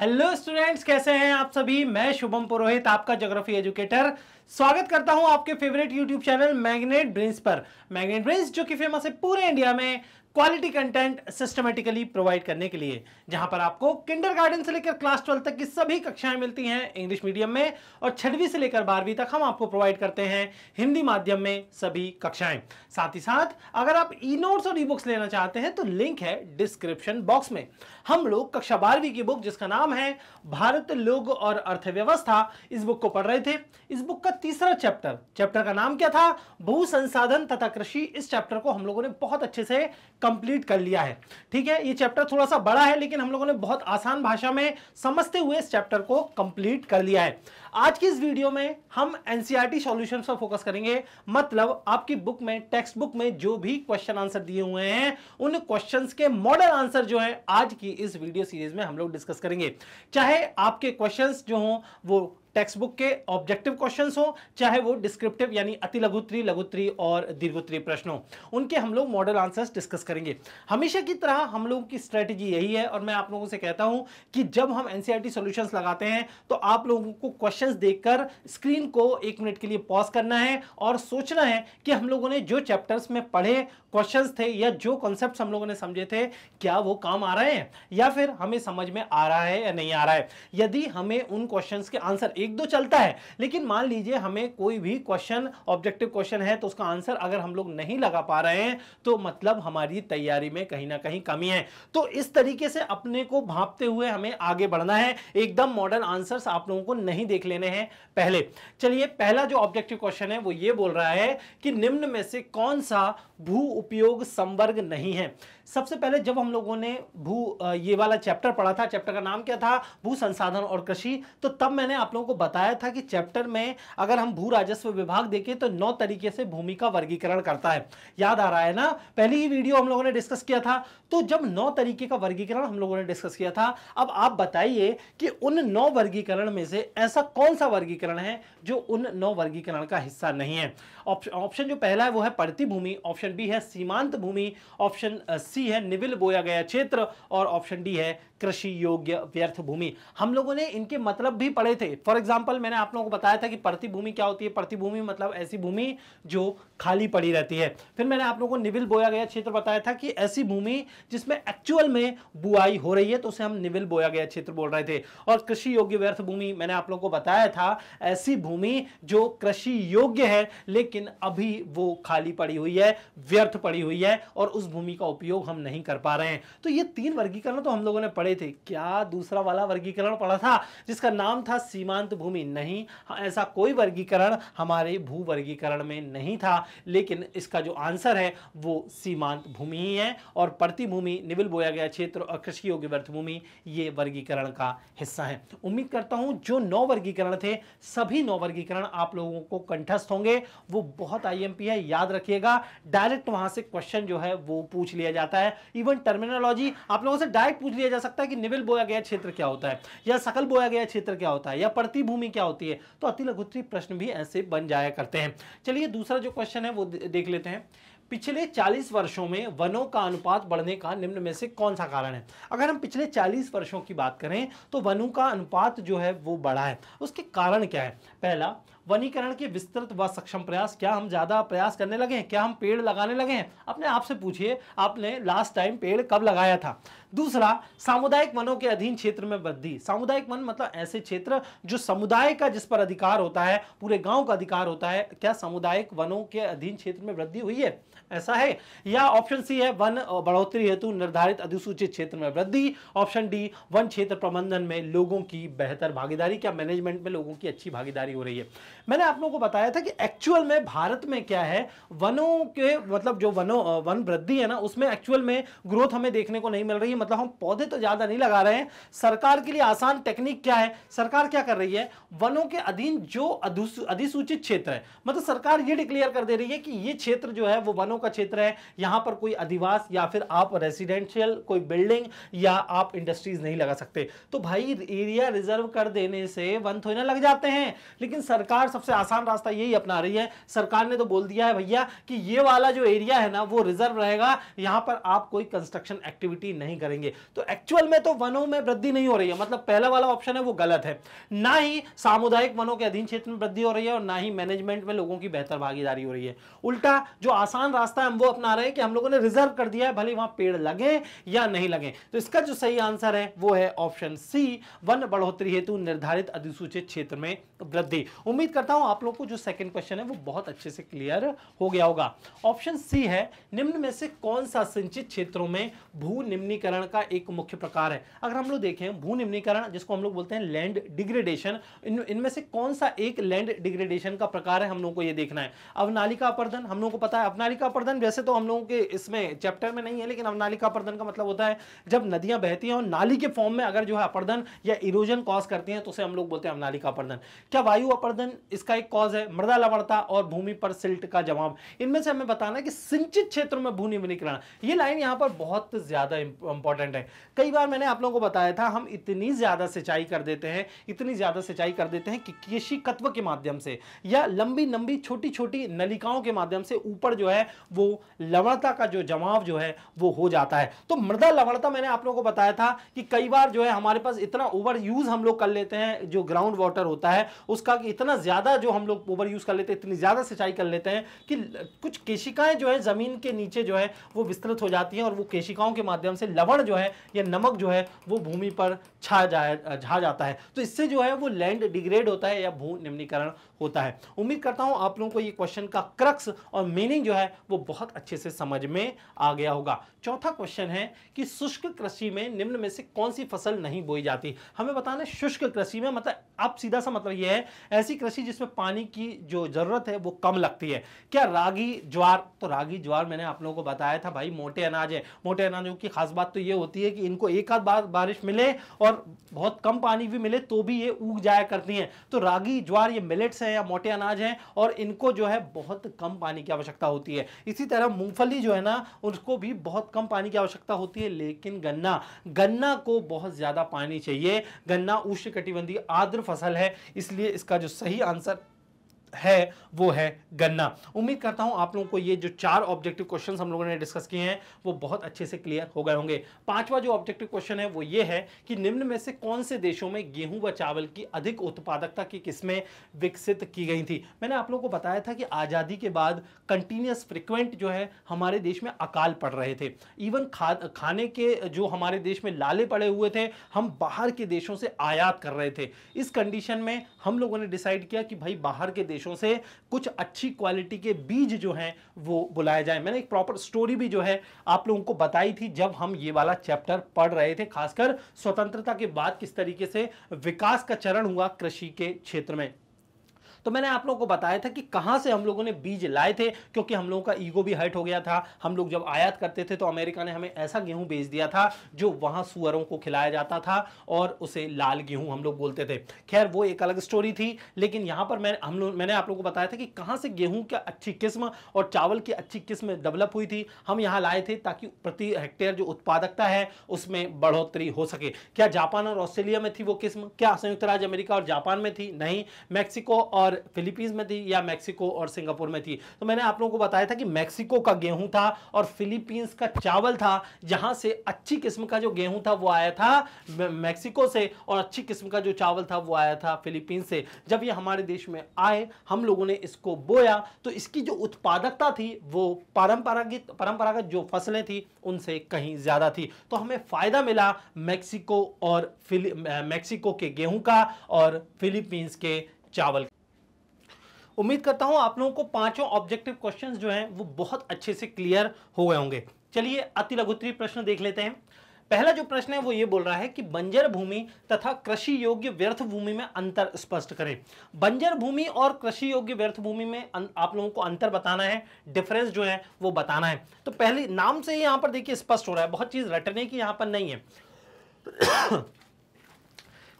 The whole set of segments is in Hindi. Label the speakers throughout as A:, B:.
A: हेलो स्टूडेंट्स कैसे हैं आप सभी मैं शुभम पुरोहित आपका ज्योग्राफी एजुकेटर स्वागत करता हूं आपके favourite YouTube channel Magnet Brains पर मैग्नेट ब्रिंस जो कि फेमस है पूरे इंडिया में क्वालिटी कंटेंट सिस्टमेटिकली प्रोवाइड करने के लिए जहां पर आपको किंडर गार्डन से लेकर क्लास ट्वेल्व तक की सभी कक्षाएं मिलती हैं इंग्लिश मीडियम में और छठवीं से लेकर बारहवीं तक हम आपको प्रोवाइड करते हैं हिंदी माध्यम में सभी कक्षाएं साथ ही साथ अगर आप ई नोट्स और ई बुक्स लेना चाहते हैं तो लिंक है डिस्क्रिप्शन बॉक्स में हम लोग कक्षा बारहवीं की बुक जिसका नाम है भारत लोग और अर्थव्यवस्था इस बुक को पढ़ रहे थे इस बुक का तीसरा चैप्टर चैप्टर का नाम क्या था भू संसाधन तथा कृषि इस चैप्टर को हम लोगों ने बहुत अच्छे से कंप्लीट कर लिया है ठीक है ये चैप्टर थोड़ा सा बड़ा है लेकिन हम लोगों ने बहुत आसान भाषा में समझते हुए इस चैप्टर को कंप्लीट कर लिया है आज की इस वीडियो में हम एनसीईआरटी सॉल्यूशंस e पर फोकस करेंगे मतलब आपकी बुक में टेक्स्ट बुक में जो भी क्वेश्चन आंसर दिए हुए हैं उन क्वेश्चंस के मॉडल आंसर जो है आज की इस वीडियो सीरीज में हम लोग डिस्कस करेंगे चाहे आपके क्वेश्चंस जो हों वो टेक्स्ट बुक के ऑब्जेक्टिव क्वेश्चन हो चाहे वो डिस्क्रिप्टिव यानी अति लघुत्री लघुत्री और दीर्घोत्री प्रश्न हो उनके हम लोग मॉडल आंसर्स डिस्कस करेंगे हमेशा की तरह हम लोगों की स्ट्रेटेजी यही है और मैं आप लोगों से कहता हूं कि जब हम एनसीईआरटी सॉल्यूशंस e लगाते हैं तो आप लोगों को क्वेश्चन देखकर स्क्रीन को एक मिनट के लिए पॉज करना है और सोचना है कि हम लोगों ने जो चैप्टर्स में पढ़े क्वेश्चंस थे या जो कॉन्सेप्ट हम लोगों ने समझे थे क्या वो काम आ रहे हैं या फिर हमें समझ में आ रहा है या नहीं आ रहा है यदि हमें उन क्वेश्चंस के आंसर एक दो चलता है लेकिन मान लीजिए हमें कोई भी क्वेश्चन ऑब्जेक्टिव क्वेश्चन है तो उसका आंसर अगर हम लोग नहीं लगा पा रहे हैं तो मतलब हमारी तैयारी में कहीं ना कहीं कमी है तो इस तरीके से अपने को भापते हुए हमें आगे बढ़ना है एकदम मॉडर्न आंसर आप लोगों को नहीं देख लेने हैं पहले चलिए पहला जो ऑब्जेक्टिव क्वेश्चन है वो ये बोल रहा है कि निम्न में से कौन सा भू उपयोग संवर्ग नहीं है सबसे पहले जब हम लोगों ने भू ये वाला चैप्टर पढ़ा था चैप्टर का नाम क्या था भू संसाधन और कृषि तो तब मैंने आप लोगों को बताया था कि चैप्टर में अगर हम भू राजस्व विभाग देखें तो नौ तरीके से भूमि का वर्गीकरण करता है याद आ रहा है ना पहली ही वीडियो हम लोगों ने डिस्कस किया था तो जब नौ तरीके का वर्गीकरण हम लोगों ने डिस्कस किया था अब आप बताइए कि उन नौ वर्गीकरण में से ऐसा कौन सा वर्गीकरण है जो उन नौ वर्गीकरण का हिस्सा नहीं है ऑप्शन जो पहला है वो है पड़ती भूमि ऑप्शन बी है सीमांत भूमि ऑप्शन सी है निविल बोया गया क्षेत्र और ऑप्शन डी है कृषि योग्य व्यर्थ भूमि हम लोगों ने इनके मतलब भी पढ़े थे फॉर एग्जाम्पल मैंने आप लोगों को बताया था कि प्रति भूमि क्या होती है प्रति भूमि मतलब ऐसी भूमि जो खाली पड़ी रहती है फिर मैंने आप लोगों को निविल बोया गया क्षेत्र बताया था कि ऐसी भूमि जिसमें एक्चुअल में बुआई हो रही है तो उसे हम निविल बोया गया क्षेत्र बोल रहे थे और कृषि योग्य व्यर्थ भूमि मैंने आप लोगों को बताया था ऐसी भूमि जो कृषि योग्य है लेकिन लेकिन अभी वो खाली पड़ी हुई है व्यर्थ पड़ी हुई है और उस भूमि का उपयोग हम नहीं कर पा रहे हैं तो ये तीन वर्गीकरण तो हम लोगों ने पढ़े थे क्या दूसरा वाला वर्गीकरण पढ़ा था जिसका नाम था सीमांत भूमि नहीं हाँ, ऐसा कोई वर्गीकरण हमारे भू वर्गीकरण में नहीं था लेकिन इसका जो आंसर है वो सीमांत भूमि ही है और प्रतिभूमि निविल बोया गया क्षेत्र और कृषि योग्य व्यर्थ भूमि ये वर्गीकरण का हिस्सा है उम्मीद करता हूं जो नौ वर्गीकरण थे सभी नौ वर्गीकरण आप लोगों को कंठस्थ होंगे वो बहुत आईएमपी है याद रखिएगा डायरेक्ट वहां से क्वेश्चन जो है वो पूछ लिया जाता है इवन टर्मिनोलॉजी आप लोगों से डायरेक्ट पूछ लिया जा सकता है कि निविल बोया गया क्षेत्र क्या होता है या सकल बोया गया क्षेत्र क्या होता है या प्रतिभूमि क्या होती है तो अति लघुत्री प्रश्न भी ऐसे बन जाया करते हैं चलिए दूसरा जो क्वेश्चन है वो देख लेते हैं पिछले 40 वर्षों में वनों का अनुपात बढ़ने का निम्न में से कौन सा कारण है अगर हम पिछले 40 वर्षों की बात करें तो वनों का अनुपात जो है वो बढ़ा है उसके कारण क्या है पहला वनीकरण के विस्तृत व सक्षम प्रयास क्या हम ज़्यादा प्रयास करने लगे हैं क्या हम पेड़ लगाने लगे हैं अपने आप से पूछिए आपने लास्ट टाइम पेड़ कब लगाया था दूसरा सामुदायिक वनों के अधीन क्षेत्र में वृद्धि सामुदायिक वन मतलब ऐसे क्षेत्र जो समुदाय का जिस पर अधिकार होता है पूरे गांव का अधिकार होता है क्या सामुदायिक वनों के अधीन क्षेत्र में वृद्धि हुई है ऐसा है या ऑप्शन सी है वन बढ़ोतरी हेतु निर्धारित अधिसूचित क्षेत्र में वृद्धि ऑप्शन डी वन क्षेत्र प्रबंधन में लोगों की बेहतर भागीदारी क्या मैनेजमेंट में लोगों की अच्छी भागीदारी हो रही है मैंने आप लोगों को बताया था कि एक्चुअल में भारत में क्या है वनों के मतलब जो वनों वन वृद्धि है ना उसमें एक्चुअल में ग्रोथ हमें देखने को नहीं मिल रही है मतलब हम पौधे तो ज़्यादा नहीं लगा रहे हैं सरकार के लिए आसान टेक्निक क्या है सरकार क्या कर रही है वनों के अधीन जो अधिसूचित क्षेत्र है मतलब सरकार ये डिक्लेयर कर दे रही है कि ये क्षेत्र जो है वो वनों का क्षेत्र है यहां पर कोई अधिवास या फिर आप रेसिडेंशियल कोई बिल्डिंग या आप इंडस्ट्रीज नहीं लगा सकते तो भाई एरिया रिजर्व कर देने से वन थोड़ी लग जाते हैं लेकिन सरकार सबसे आसान रास्ता यही अपना रही है सरकार ने तो बोल दिया है भैया कि ये वाला जो एरिया है ना वो रिजर्व रहेगा यहां पर आप कोई कंस्ट्रक्शन एक्टिविटी नहीं करेंगे तो एक्चुअल में तो वनों में वृद्धि नहीं हो रही है मतलब पहला वाला ऑप्शन है वो गलत है ना ही सामुदायिक वनों के अधीन क्षेत्र में वृद्धि हो रही है और ना ही मैनेजमेंट में लोगों की बेहतर भागीदारी हो रही है उल्टा जो आसान रास्ता रास्ता हम वो अपना रहे हैं कि हम लोगों ने रिजर्व कर दिया है भले वहां पेड़ लगे या नहीं लगे तो इसका जो सही आंसर है वो है ऑप्शन सी वन बढ़ोतरी हेतु निर्धारित अधिसूचित क्षेत्र में वृद्धि उम्मीद करता हूं आप लोग को जो सेकंड क्वेश्चन है वो बहुत अच्छे से क्लियर हो गया होगा ऑप्शन सी है निम्न में से कौन सा सिंचित क्षेत्रों में भू निम्नीकरण का एक मुख्य प्रकार है अगर हम लोग देखें भू निम्नीकरण जिसको हम लोग बोलते हैं लैंड डिग्रेडेशन इनमें इन से कौन सा एक लैंड डिग्रेडेशन का प्रकार है हम लोग को ये देखना है अवनालिका अपरदन हम लोग को पता है अवनालिका पर्दन वैसे तो हम लोगों के इसमें चैप्टर में नहीं है लेकिन अवनालिका पर्दन का मतलब होता है जब नदियां बहती हैं और नाली के फॉर्म में अगर जो है अपर्दन या इरोजन कॉज करती हैं तो उसे हम लोग बोलते हैं अवनालिका अपर्दन क्या वायु अपर्दन इसका एक कॉज है मृदा लवणता और भूमि पर सिल्ट का जवाब इनमें से हमें बताना है कि सिंचित क्षेत्र में भूमि वनीकरण ये लाइन यहाँ पर बहुत ज़्यादा इंपॉर्टेंट है कई बार मैंने आप लोगों को बताया था हम इतनी ज़्यादा सिंचाई कर देते हैं इतनी ज़्यादा सिंचाई कर देते हैं कि कृषि तत्व के माध्यम से या लंबी लंबी छोटी छोटी नलिकाओं के माध्यम से ऊपर जो है वो लवणता का जो जमाव जो है वो हो जाता है तो मृदा लवणता मैंने आप लोगों को बताया था कि कई बार जो है हमारे पास इतना ओवर यूज हम लोग कर लेते हैं जो ग्राउंड वाटर होता है उसका कि इतना ज़्यादा जो हम लोग ओवर यूज कर लेते हैं इतनी ज़्यादा सिंचाई कर लेते हैं कि कुछ केशिकाएं जो है ज़मीन के नीचे जो है वो विस्तृत हो जाती है और वो केशिकाओं के माध्यम से लवण जो है या नमक जो है वो भूमि पर छा जाए झा जाता है तो इससे जो है वो लैंड डिग्रेड होता है या भू निम्नीकरण होता है उम्मीद करता हूं आप लोगों को ये क्वेश्चन का क्रक्स और मीनिंग जो है वो बहुत अच्छे से समझ में आ गया होगा चौथा क्वेश्चन है कि शुष्क कृषि में निम्न में से कौन सी फसल नहीं बोई जाती हमें बताना शुष्क कृषि में मतलब आप सीधा सा मतलब यह है ऐसी कृषि जिसमें पानी की जो जरूरत है वो कम लगती है क्या रागी ज्वार तो रागी ज्वार मैंने आप लोगों को बताया था भाई मोटे अनाज है मोटे अनाजों की खास बात तो ये होती है कि इनको एक आध बार बारिश मिले और बहुत कम पानी भी मिले तो भी ये उग जाया करती हैं तो रागी ज्वार ये मिलेट्स हैं या मोटे अनाज हैं और इनको जो है बहुत कम पानी की आवश्यकता होती है इसी तरह मूंगफली जो है ना उसको भी बहुत कम पानी की आवश्यकता होती है लेकिन गन्ना गन्ना को बहुत ज़्यादा पानी चाहिए गन्ना उष्ण कटिबंधी आर्द्र फसल है इसलिए इसका जो सही आंसर है वो है गन्ना उम्मीद करता हूं आप लोगों को ये जो चार ऑब्जेक्टिव क्वेश्चन हम लोगों ने डिस्कस किए हैं वो बहुत अच्छे से क्लियर हो गए होंगे पांचवा जो ऑब्जेक्टिव क्वेश्चन है वो ये है कि निम्न में से कौन से देशों में गेहूं व चावल की अधिक उत्पादकता की किस्में विकसित की गई थी मैंने आप लोगों को बताया था कि आज़ादी के बाद कंटिन्यूस फ्रिक्वेंट जो है हमारे देश में अकाल पड़ रहे थे इवन खा खाने के जो हमारे देश में लाले पड़े हुए थे हम बाहर के देशों से आयात कर रहे थे इस कंडीशन में हम लोगों ने डिसाइड किया कि भाई बाहर के देश देशों से कुछ अच्छी क्वालिटी के बीज जो हैं वो बुलाए जाए मैंने एक प्रॉपर स्टोरी भी जो है आप लोगों को बताई थी जब हम ये वाला चैप्टर पढ़ रहे थे खासकर स्वतंत्रता के बाद किस तरीके से विकास का चरण हुआ कृषि के क्षेत्र में तो मैंने आप लोगों को बताया था कि कहाँ से हम लोगों ने बीज लाए थे क्योंकि हम लोगों का ईगो भी हर्ट हो गया था हम लोग जब आयात करते थे तो अमेरिका ने हमें ऐसा गेहूं बेच दिया था जो वहाँ सुअरों को खिलाया जाता था और उसे लाल गेहूं हम लोग बोलते थे खैर वो एक अलग स्टोरी थी लेकिन यहाँ पर मैं हम लोग मैंने आप लोगों को बताया था कि कहाँ से गेहूं की अच्छी किस्म और चावल की अच्छी किस्म डेवलप हुई थी हम यहाँ लाए थे ताकि प्रति हेक्टेयर जो उत्पादकता है उसमें बढ़ोतरी हो सके क्या जापान और ऑस्ट्रेलिया में थी वो किस्म क्या संयुक्त राज्य अमेरिका और जापान में थी नहीं मैक्सिको और पर फिलीपींस में थी या मैक्सिको और सिंगापुर में थी तो मैंने आप लोगों को बताया था कि मैक्सिको का गेहूं था और फिलीपींस का चावल था जहां से अच्छी किस्म का जो गेहूं था वो आया था मैक्सिको से और अच्छी किस्म का जो चावल था वो आया था फिलीपींस से जब ये हमारे देश में आए हम लोगों ने इसको बोया तो इसकी जो उत्पादकता थी वो पारंपरागत परंपरागत जो फसलें थी उनसे कहीं ज़्यादा थी तो हमें फ़ायदा मिला मैक्सिको और मैक्सिको के गेहूं का और फिलीपींस के चावल का उम्मीद करता हूँ आप लोगों को पांचों ऑब्जेक्टिव क्वेश्चंस जो हैं वो बहुत अच्छे से क्लियर हो गए होंगे चलिए अति लघुतरी प्रश्न देख लेते हैं पहला जो प्रश्न है वो ये बोल रहा है कि बंजर भूमि तथा कृषि योग्य व्यर्थ भूमि में अंतर स्पष्ट करें बंजर भूमि और कृषि योग्य व्यर्थ भूमि में अं, आप लोगों को अंतर बताना है डिफरेंस जो है वो बताना है तो पहले नाम से ही यहाँ पर देखिए स्पष्ट हो रहा है बहुत चीज़ रटने की यहाँ पर नहीं है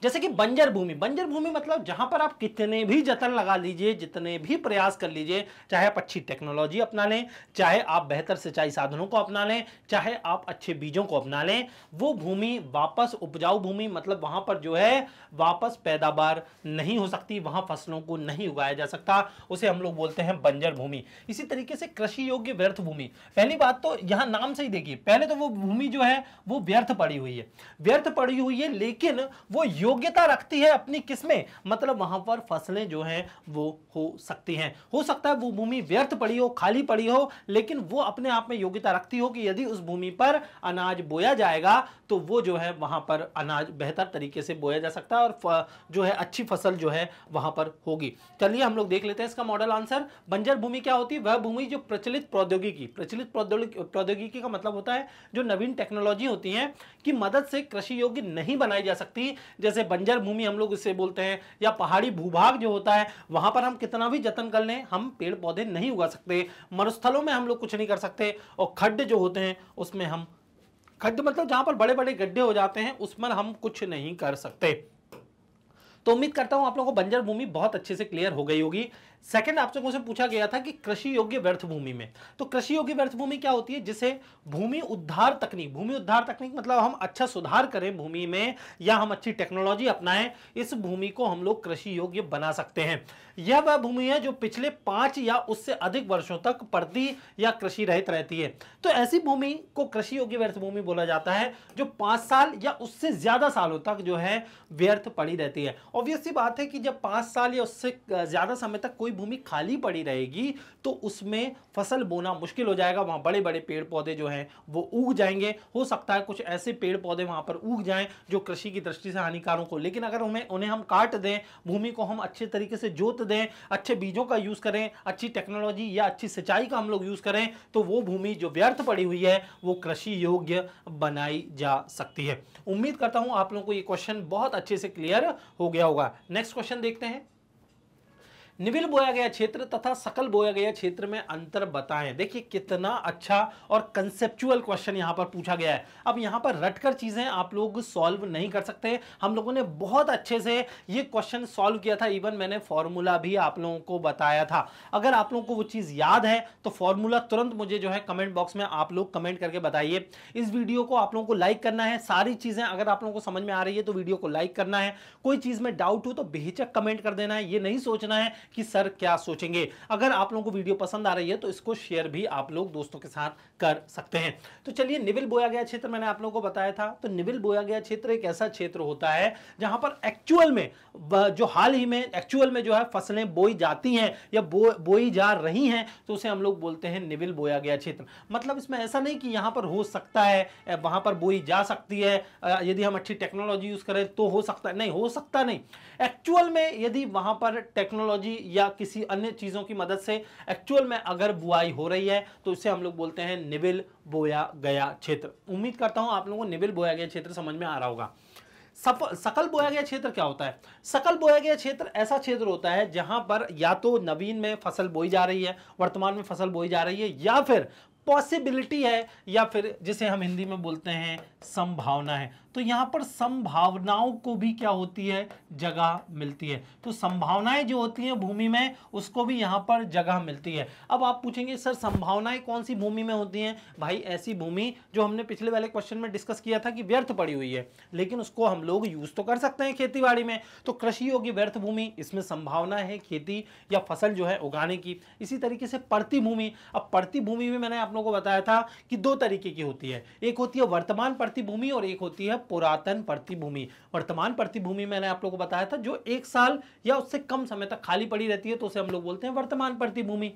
A: जैसे कि बंजर भूमि बंजर भूमि मतलब जहां पर आप कितने भी जतन लगा लीजिए जितने भी प्रयास कर लीजिए चाहे आप अच्छी टेक्नोलॉजी अपना लें चाहे आप बेहतर सिंचाई साधनों को अपना लें चाहे आप अच्छे बीजों को अपना लें वो भूमि वापस उपजाऊ भूमि मतलब वहां पर जो है वापस पैदावार नहीं हो सकती वहां फसलों को नहीं उगाया जा सकता उसे हम लोग बोलते हैं बंजर भूमि इसी तरीके से कृषि योग्य व्यर्थ भूमि पहली बात तो यहां नाम से ही देखिए पहले तो वो भूमि जो है वो व्यर्थ पड़ी हुई है व्यर्थ पड़ी हुई है लेकिन वो योग योग्यता रखती है अपनी किस्में मतलब वहां पर फसलें जो है वो हो सकती हैं हो सकता है वो भूमि व्यर्थ पड़ी हो खाली पड़ी हो लेकिन वो अपने आप में योग्यता रखती हो कि यदि उस भूमि पर अनाज बोया जाएगा तो वो जो है वहां पर अनाज बेहतर तरीके से बोया जा सकता है और जो है अच्छी फसल जो है वहां पर होगी चलिए हम लोग देख लेते हैं इसका मॉडल आंसर बंजर भूमि क्या होती है वह भूमि जो प्रचलित प्रौद्योगिकी प्रचलित प्रौद्योगिकी का मतलब होता है जो नवीन टेक्नोलॉजी होती है कि मदद से कृषि योग्य नहीं बनाई जा सकती जैसे जैसे बंजर भूमि हम लोग इसे बोलते हैं या पहाड़ी भूभाग जो होता है वहां पर हम कितना भी जतन कर लें हम पेड़ पौधे नहीं उगा सकते मरुस्थलों में हम लोग कुछ नहीं कर सकते और खड्ड जो होते हैं उसमें हम खड्ड मतलब जहां पर बड़े बड़े गड्ढे हो जाते हैं उसमें हम कुछ नहीं कर सकते तो उम्मीद करता हूं आप लोगों को बंजर भूमि बहुत अच्छे से क्लियर हो गई होगी सेकंड आप लोगों से पूछा गया था कि कृषि योग्य व्यर्थ भूमि में तो कृषि योग्य व्यर्थ भूमि क्या होती है जिसे भूमि उद्धार तकनीक भूमि उद्धार तकनीक मतलब हम अच्छा सुधार करें भूमि में या हम अच्छी टेक्नोलॉजी अपनाएं इस भूमि को हम लोग कृषि योग्य बना सकते हैं यह वह भूमि है जो पिछले पांच या उससे अधिक वर्षों तक पड़ती या कृषि रहित रहती है तो ऐसी भूमि को कृषि योग्य व्यर्थ भूमि बोला जाता है जो पांच साल या उससे ज्यादा सालों तक जो है व्यर्थ पड़ी रहती है ऑब्वियसली बात है कि जब पांच साल या उससे ज्यादा समय तक कोई कोई भूमि खाली पड़ी रहेगी तो उसमें फसल बोना मुश्किल हो जाएगा वहाँ बड़े बड़े पेड़ पौधे जो हैं वो उग जाएंगे हो सकता है कुछ ऐसे पेड़ पौधे वहाँ पर उग जाएं जो कृषि की दृष्टि से हानिकारक हो लेकिन अगर हमें उन्हें हम काट दें भूमि को हम अच्छे तरीके से जोत दें अच्छे बीजों का यूज़ करें अच्छी टेक्नोलॉजी या अच्छी सिंचाई का हम लोग यूज़ करें तो वो भूमि जो व्यर्थ पड़ी हुई है वो कृषि योग्य बनाई जा सकती है उम्मीद करता हूँ आप लोगों को ये क्वेश्चन बहुत अच्छे से क्लियर हो गया होगा नेक्स्ट क्वेश्चन देखते हैं निविल बोया गया क्षेत्र तथा सकल बोया गया क्षेत्र में अंतर बताएं देखिए कितना अच्छा और कंसेप्चुअल क्वेश्चन यहाँ पर पूछा गया है अब यहाँ पर रटकर चीज़ें आप लोग सॉल्व नहीं कर सकते हम लोगों ने बहुत अच्छे से ये क्वेश्चन सॉल्व किया था इवन मैंने फॉर्मूला भी आप लोगों को बताया था अगर आप लोगों को वो चीज़ याद है तो फॉर्मूला तुरंत मुझे जो है कमेंट बॉक्स में आप लोग कमेंट करके बताइए इस वीडियो को आप लोगों को लाइक करना है सारी चीज़ें अगर आप लोगों को समझ में आ रही है तो वीडियो को लाइक करना है कोई चीज़ में डाउट हो तो बेहिचक कमेंट कर देना है ये नहीं सोचना है कि सर क्या सोचेंगे अगर आप लोगों को वीडियो पसंद आ रही है तो इसको शेयर भी आप लोग दोस्तों के साथ कर सकते हैं तो चलिए निविल बोया गया क्षेत्र मैंने आप लोगों को बताया था तो निविल बोया गया क्षेत्र एक ऐसा क्षेत्र होता है जहां पर एक्चुअल में जो हाल ही में एक्चुअल में जो है फसलें बोई जाती हैं या बो बोई जा रही हैं तो उसे हम लोग बोलते हैं निविल बोया गया क्षेत्र मतलब इसमें ऐसा नहीं कि यहाँ पर हो सकता है वहां पर बोई जा सकती है यदि हम अच्छी टेक्नोलॉजी यूज़ करें तो हो सकता है नहीं हो सकता नहीं एक्चुअल में यदि वहां पर टेक्नोलॉजी या किसी अन्य चीज़ों की मदद से एक्चुअल में अगर बुआई हो रही है तो इसे हम लोग बोलते हैं निबिल बोया गया क्षेत्र उम्मीद करता हूं आप लोगों को निबिल बोया गया क्षेत्र समझ में आ रहा होगा सकल बोया गया क्षेत्र क्या होता है सकल बोया गया क्षेत्र ऐसा क्षेत्र होता है जहां पर या तो नवीन में फसल बोई जा रही है वर्तमान में फसल बोई जा रही है या फिर पॉसिबिलिटी है या फिर जिसे हम हिंदी में बोलते हैं संभावना है तो यहाँ पर संभावनाओं को भी क्या होती है जगह मिलती है तो संभावनाएं जो होती हैं भूमि में उसको भी यहाँ पर जगह मिलती है अब आप पूछेंगे सर संभावनाएं कौन सी भूमि में होती हैं भाई ऐसी भूमि जो हमने पिछले वाले क्वेश्चन में डिस्कस किया था कि व्यर्थ पड़ी हुई है लेकिन उसको हम लोग यूज़ तो कर सकते हैं खेती बाड़ी में तो कृषि होगी व्यर्थ भूमि इसमें संभावना है खेती या फसल जो है उगाने की इसी तरीके से प्रतिभूमि भूमि अब प्रतिभूमि भूमि में मैंने आप लोगों को बताया था कि दो तरीके की होती है एक होती है वर्तमान प्रतिभूमि भूमि और एक होती है पुरातन प्रतिभूमि वर्तमान प्रतिभूमि मैंने आप लोगों को बताया था जो एक साल या उससे कम समय तक खाली पड़ी रहती है तो उसे हम लोग बोलते हैं वर्तमान प्रतिभूमि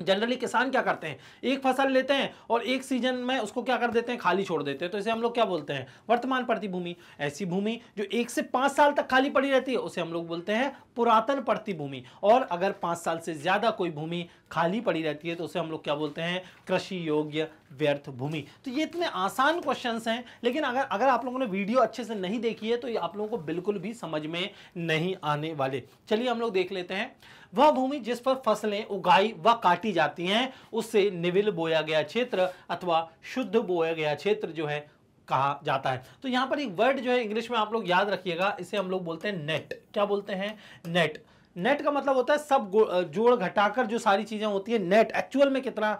A: जनरली किसान क्या करते हैं एक फसल लेते हैं और एक सीजन में उसको क्या कर देते हैं खाली छोड़ देते हैं तो इसे हम लोग क्या बोलते हैं वर्तमान प्रतिभूमि ऐसी भूमि जो एक से पाँच साल तक खाली पड़ी रहती है उसे हम लोग बोलते हैं पुरातन प्रतिभूमि और अगर पाँच साल से ज़्यादा कोई भूमि खाली पड़ी रहती है तो उसे हम लोग क्या बोलते हैं कृषि योग्य व्यर्थ भूमि तो ये इतने आसान क्वेश्चन हैं लेकिन अगर अगर आप लोगों ने वीडियो अच्छे से नहीं देखी है तो ये आप लोगों को बिल्कुल भी समझ में नहीं आने वाले चलिए हम लोग देख लेते हैं वह भूमि जिस पर फसलें उगाई व काटी जाती हैं उससे निविल बोया गया क्षेत्र अथवा शुद्ध बोया गया क्षेत्र जो है कहा जाता है तो यहां पर एक वर्ड जो है इंग्लिश में आप लोग याद रखिएगा इसे हम लोग बोलते हैं नेट क्या बोलते हैं नेट नेट का मतलब होता है सब जोड़ घटाकर जो सारी चीज़ें होती है नेट एक्चुअल में कितना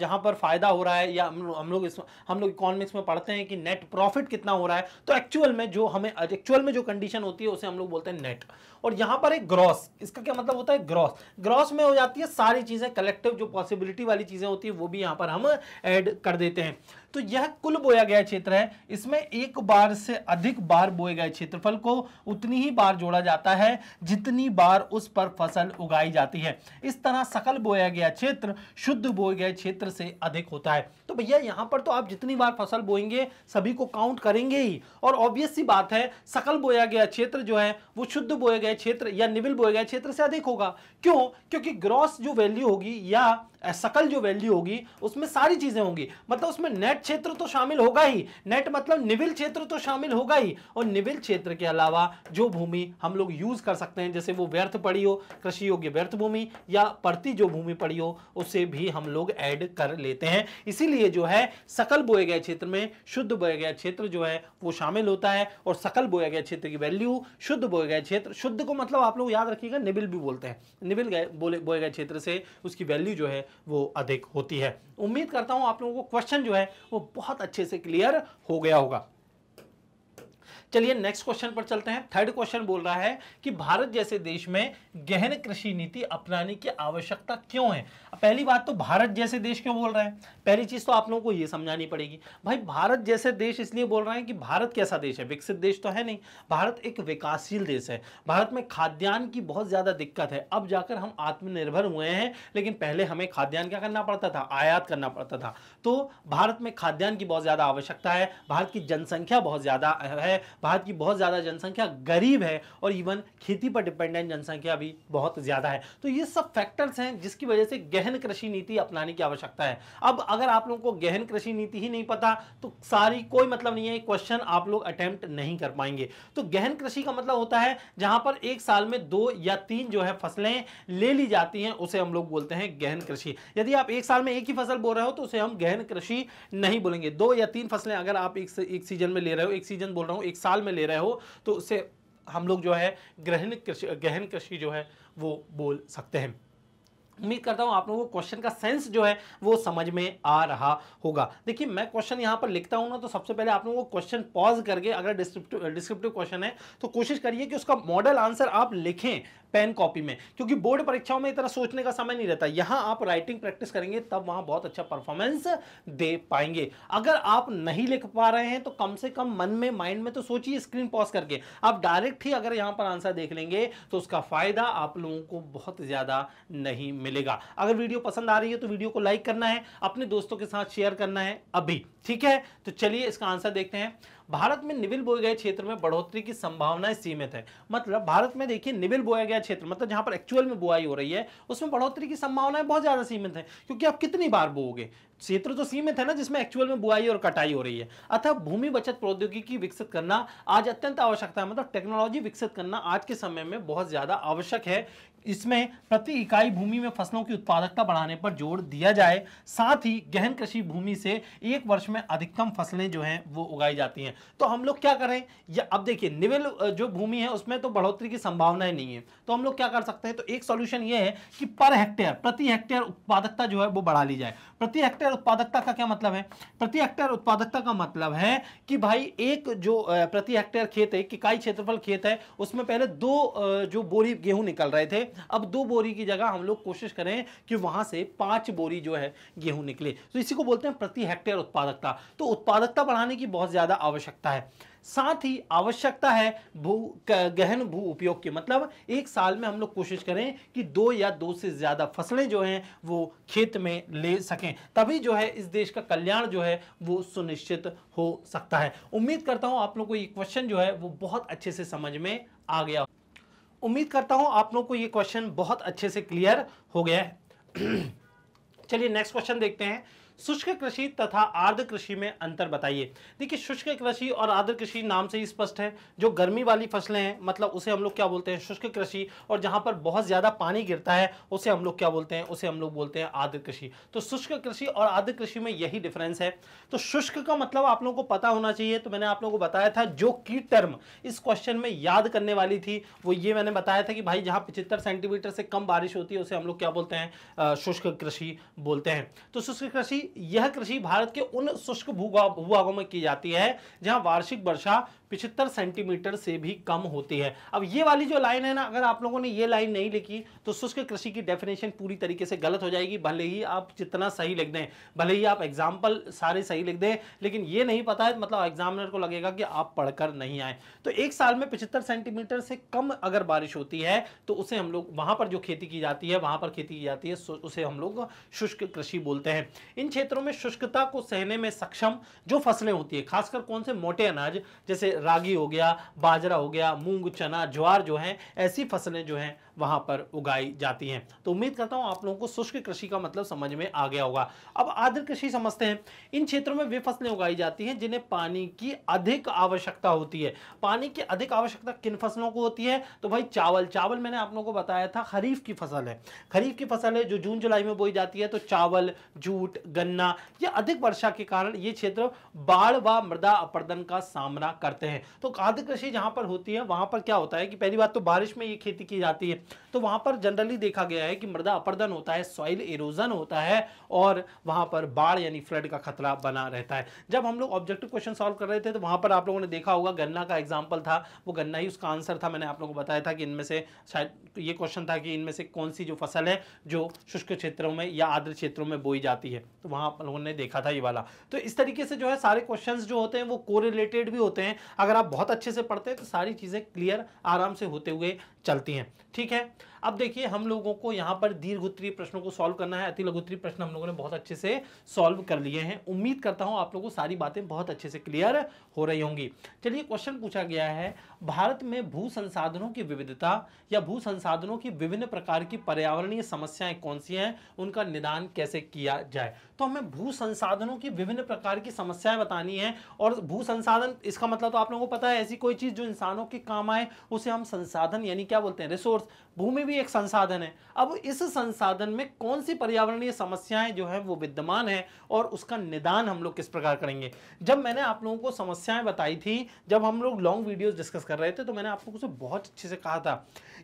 A: जहां पर फ़ायदा हो रहा है या हम लोग इस हम लोग इकोनॉमिक्स में पढ़ते हैं कि नेट प्रॉफिट कितना हो रहा है तो एक्चुअल में जो हमें एक्चुअल में जो कंडीशन होती है उसे हम लोग बोलते हैं नेट और यहाँ पर एक ग्रॉस इसका क्या मतलब होता है ग्रॉस ग्रॉस में हो जाती है सारी चीज़ें कलेक्टिव जो पॉसिबिलिटी वाली चीज़ें होती है वो भी यहाँ पर हम ऐड कर देते हैं तो यह कुल बोया गया क्षेत्र है इसमें एक बार से अधिक बार बोए गए क्षेत्रफल को उतनी ही बार जोड़ा जाता है जितनी बार उस पर फसल उगाई जाती है इस तरह सकल बोया गया क्षेत्र शुद्ध बोए गए क्षेत्र से अधिक होता है तो भैया यहाँ पर तो आप जितनी बार फसल बोएंगे सभी को काउंट करेंगे ही और ऑब्वियस सी बात है सकल बोया गया क्षेत्र जो है वो शुद्ध बोए गए क्षेत्र या निविल बोए गए क्षेत्र से अधिक होगा क्यों क्योंकि ग्रॉस जो वैल्यू होगी या सकल जो वैल्यू होगी उसमें सारी चीज़ें होंगी मतलब उसमें नेट क्षेत्र तो शामिल होगा ही नेट मतलब निविल क्षेत्र तो शामिल होगा ही और निविल क्षेत्र के अलावा जो भूमि हम लोग यूज़ कर सकते हैं जैसे वो व्यर्थ पड़ी हो कृषि योग्य व्यर्थ भूमि या परती जो भूमि पड़ी हो उसे भी हम लोग ऐड कर लेते हैं इसीलिए जो है सकल बोए गए क्षेत्र में शुद्ध बोए गया क्षेत्र जो है वो शामिल होता है और सकल बोया गया क्षेत्र की वैल्यू शुद्ध बोए गए क्षेत्र शुद्ध को मतलब आप लोग याद रखिएगा निबिल भी बोलते हैं निबिल गए बोले बोए गए क्षेत्र से उसकी वैल्यू जो है वो अधिक होती है उम्मीद करता हूँ आप लोगों को क्वेश्चन जो है वो बहुत अच्छे से क्लियर हो गया होगा चलिए नेक्स्ट क्वेश्चन पर चलते हैं थर्ड क्वेश्चन बोल रहा है कि भारत जैसे देश में गहन कृषि नीति अपनाने की आवश्यकता क्यों है पहली बात तो भारत जैसे देश क्यों बोल रहे हैं पहली चीज तो आप लोगों को यह समझानी पड़ेगी भाई भारत जैसे देश इसलिए बोल रहे हैं कि भारत कैसा देश है विकसित देश तो है नहीं भारत एक विकासशील देश है भारत में खाद्यान्न की बहुत ज्यादा दिक्कत है अब जाकर हम आत्मनिर्भर हुए हैं लेकिन पहले हमें खाद्यान्न क्या करना पड़ता था आयात करना पड़ता था तो भारत में खाद्यान्न की बहुत ज्यादा आवश्यकता है भारत की जनसंख्या बहुत ज्यादा है भारत की बहुत ज़्यादा जनसंख्या गरीब है और इवन खेती पर डिपेंडेंट जनसंख्या भी बहुत ज़्यादा है तो ये सब फैक्टर्स हैं जिसकी वजह से गहन कृषि नीति अपनाने की आवश्यकता है अब अगर आप लोगों को गहन कृषि नीति ही नहीं पता तो सारी कोई मतलब नहीं है क्वेश्चन आप लोग अटैम्प्ट नहीं कर पाएंगे तो गहन कृषि का मतलब होता है जहां पर एक साल में दो या तीन जो है फसलें ले ली जाती हैं उसे हम लोग बोलते हैं गहन कृषि यदि आप एक साल में एक ही फसल बो रहे हो तो उसे हम गहन कृषि नहीं बोलेंगे दो या तीन फसलें अगर आप एक, एक सीजन में ले रहे हो एक सीजन बोल रहा हूँ एक साल साल में ले रहे हो तो उससे हम लोग जो है ग्रहण कृषि गहन कृषि जो है वो बोल सकते हैं उम्मीद करता हूँ आप लोगों को क्वेश्चन का सेंस जो है वो समझ में आ रहा होगा देखिए मैं क्वेश्चन यहाँ पर लिखता हूँ ना तो सबसे पहले आप लोगों को क्वेश्चन पॉज करके अगर डिस्क्रिप्टिव डिस्क्रिप्टिव क्वेश्चन है तो कोशिश करिए कि उसका मॉडल आंसर आप लिखें पेन कॉपी में क्योंकि बोर्ड परीक्षाओं में इतना सोचने का समय नहीं रहता यहां आप राइटिंग प्रैक्टिस करेंगे तब वहां बहुत अच्छा परफॉर्मेंस दे पाएंगे अगर आप नहीं लिख पा रहे हैं तो कम से कम मन में माइंड में तो सोचिए स्क्रीन पॉज करके आप डायरेक्ट ही अगर यहां पर आंसर देख लेंगे तो उसका फायदा आप लोगों को बहुत ज़्यादा नहीं मिलेगा अगर वीडियो पसंद आ रही है तो वीडियो को लाइक करना है अपने दोस्तों के साथ शेयर करना है अभी ठीक है तो चलिए इसका आंसर देखते हैं भारत में निविल बोए गए क्षेत्र में बढ़ोतरी की संभावनाएं सीमित है मतलब भारत में देखिए निविल बोया गया क्षेत्र मतलब जहां पर एक्चुअल में बुआई हो रही है उसमें बढ़ोतरी की संभावनाएं बहुत ज्यादा सीमित है क्योंकि आप कितनी बार बोओगे क्षेत्र तो सीमित है ना जिसमें एक्चुअल में बुआई और कटाई हो रही है अतः भूमि बचत प्रौद्योगिकी विकसित करना आज अत्यंत आवश्यकता है मतलब टेक्नोलॉजी विकसित करना आज के समय में बहुत ज्यादा आवश्यक है इसमें प्रति इकाई भूमि में फसलों की उत्पादकता बढ़ाने पर जोर दिया जाए साथ ही गहन कृषि भूमि से एक वर्ष में अधिकतम फसलें जो हैं वो उगाई जाती हैं तो हम लोग क्या करें या अब देखिए निविल जो भूमि है उसमें तो बढ़ोतरी की संभावनाएं नहीं है तो हम लोग क्या कर सकते हैं तो एक सोल्यूशन ये है कि पर हेक्टेयर प्रति हेक्टेयर उत्पादकता जो है वो बढ़ा ली जाए प्रति हेक्टेयर उत्पादकता का क्या मतलब है प्रति हेक्टेयर उत्पादकता का मतलब है कि भाई एक जो प्रति हेक्टेयर खेत है इकाई क्षेत्रफल खेत है उसमें पहले दो जो बोरी गेहूँ निकल रहे थे अब दो बोरी की जगह हम लोग कोशिश करें कि वहां से पांच बोरी जो है गेहूं निकले तो इसी को बोलते हैं प्रति हेक्टेयर उत्पादकता तो उत्पादकता बढ़ाने की बहुत ज़्यादा आवश्यकता है साथ ही आवश्यकता है भू गहन भू उपयोग की मतलब एक साल में हम लोग कोशिश करें कि दो या दो से ज़्यादा फसलें जो हैं वो खेत में ले सकें तभी जो है इस देश का कल्याण जो है वो सुनिश्चित हो सकता है उम्मीद करता हूँ आप लोगों को ये क्वेश्चन जो है वो बहुत अच्छे से समझ में आ गया उम्मीद करता हूं आप लोग को ये क्वेश्चन बहुत अच्छे से क्लियर हो गया है चलिए नेक्स्ट क्वेश्चन देखते हैं शुष्क कृषि तथा आर्द्र कृषि में अंतर बताइए देखिए शुष्क कृषि और आर्द्र कृषि नाम से ही स्पष्ट है जो गर्मी वाली फसलें हैं मतलब उसे हम लोग क्या बोलते हैं शुष्क कृषि और जहाँ पर बहुत ज़्यादा पानी गिरता है उसे हम लोग क्या बोलते हैं उसे हम लोग बोलते हैं आर्द्र कृषि तो शुष्क कृषि और आर्द्र कृषि में यही डिफरेंस है तो शुष्क का मतलब आप लोगों को पता होना चाहिए तो मैंने आप लोगों को बताया था जो की टर्म इस क्वेश्चन में याद करने वाली थी वो ये मैंने बताया था कि भाई जहाँ पिछहत्तर सेंटीमीटर से कम बारिश होती है उसे हम लोग क्या बोलते हैं शुष्क कृषि बोलते हैं तो शुष्क कृषि यह कृषि भारत के उन शुष्क भूभागों में की जाती है जहां वार्षिक वर्षा पिछहत्तर सेंटीमीटर से भी कम होती है अब ये वाली जो लाइन है ना अगर आप लोगों ने ये लाइन नहीं लिखी तो शुष्क कृषि की डेफिनेशन पूरी तरीके से गलत हो जाएगी भले ही आप जितना सही लिख दें भले ही आप एग्जाम्पल सारे सही लिख दें लेकिन ये नहीं पता है मतलब एग्जामिनर को लगेगा कि आप पढ़कर नहीं आए तो एक साल में पिछहत्तर सेंटीमीटर से कम अगर बारिश होती है तो उसे हम लोग वहाँ पर जो खेती की जाती है वहाँ पर खेती की जाती है उसे हम लोग शुष्क कृषि बोलते हैं इन क्षेत्रों में शुष्कता को सहने में सक्षम जो फसलें होती है खासकर कौन से मोटे अनाज जैसे रागी हो गया बाजरा हो गया मूंग चना ज्वार जो हैं ऐसी फसलें जो हैं वहां पर उगाई जाती हैं तो उम्मीद करता हूँ आप लोगों को शुष्क कृषि का मतलब समझ में आ गया होगा अब आर्द्र कृषि समझते हैं इन क्षेत्रों में वे फसलें उगाई जाती हैं जिन्हें पानी की अधिक आवश्यकता होती है पानी की अधिक आवश्यकता किन फसलों को होती है तो भाई चावल चावल मैंने आप लोगों को बताया था खरीफ की फसल है खरीफ की फसल है जो जून जुलाई में बोई जाती है तो चावल जूट गन्ना ये अधिक वर्षा के कारण ये क्षेत्र बाढ़ व मृदा अपर्दन का सामना करते हैं तो आद्र कृषि जहां पर होती है वहां पर क्या होता है कि पहली बात तो बारिश में ये खेती की जाती है तो वहाँ पर जनरली देखा गया है कि मृदा अपर्दन होता है सॉइल इरोजन होता है और वहाँ पर बाढ़ यानी फ्लड का खतरा बना रहता है जब हम लोग ऑब्जेक्टिव क्वेश्चन सॉल्व कर रहे थे तो वहाँ पर आप लोगों ने देखा होगा गन्ना का एग्जाम्पल था वो गन्ना ही उसका आंसर था मैंने आप लोगों को बताया था कि इनमें से शायद ये क्वेश्चन था कि इनमें से कौन सी जो फसल है जो शुष्क क्षेत्रों में या आर्द्र क्षेत्रों में बोई जाती है तो वहाँ आप लोगों ने देखा था ये वाला तो इस तरीके से जो है सारे क्वेश्चन जो होते हैं वो को भी होते हैं अगर आप बहुत अच्छे से पढ़ते हैं तो सारी चीज़ें क्लियर आराम से होते हुए चलती हैं ठीक है अब देखिए हम लोगों को यहाँ पर दीर्घ उत्तरी प्रश्नों को सॉल्व करना है अति लघुत्तरीय प्रश्न हम लोगों ने बहुत अच्छे से सॉल्व कर लिए हैं उम्मीद करता हूँ आप लोगों को सारी बातें बहुत अच्छे से क्लियर हो रही होंगी चलिए क्वेश्चन पूछा गया है भारत में भू संसाधनों की विविधता या भू संसाधनों की विभिन्न प्रकार की पर्यावरणीय समस्याएं कौन सी हैं उनका निदान कैसे किया जाए तो हमें भू संसाधनों की विभिन्न प्रकार की समस्याएं बतानी है और भू संसाधन इसका मतलब तो आप लोगों को पता है ऐसी कोई चीज़ जो इंसानों के काम आए उसे हम संसाधन यानी क्या बोलते हैं रिसोर्स भूमि भी एक संसाधन है अब इस संसाधन में कौन सी पर्यावरणीय समस्याएं जो है वो विद्यमान है और उसका निदान हम लोग किस प्रकार करेंगे जब मैंने आप लोगों को समस्याएं बताई थी जब हम लोग लॉन्ग वीडियोस डिस्कस कर रहे थे तो मैंने आप लोगों से बहुत अच्छे से कहा था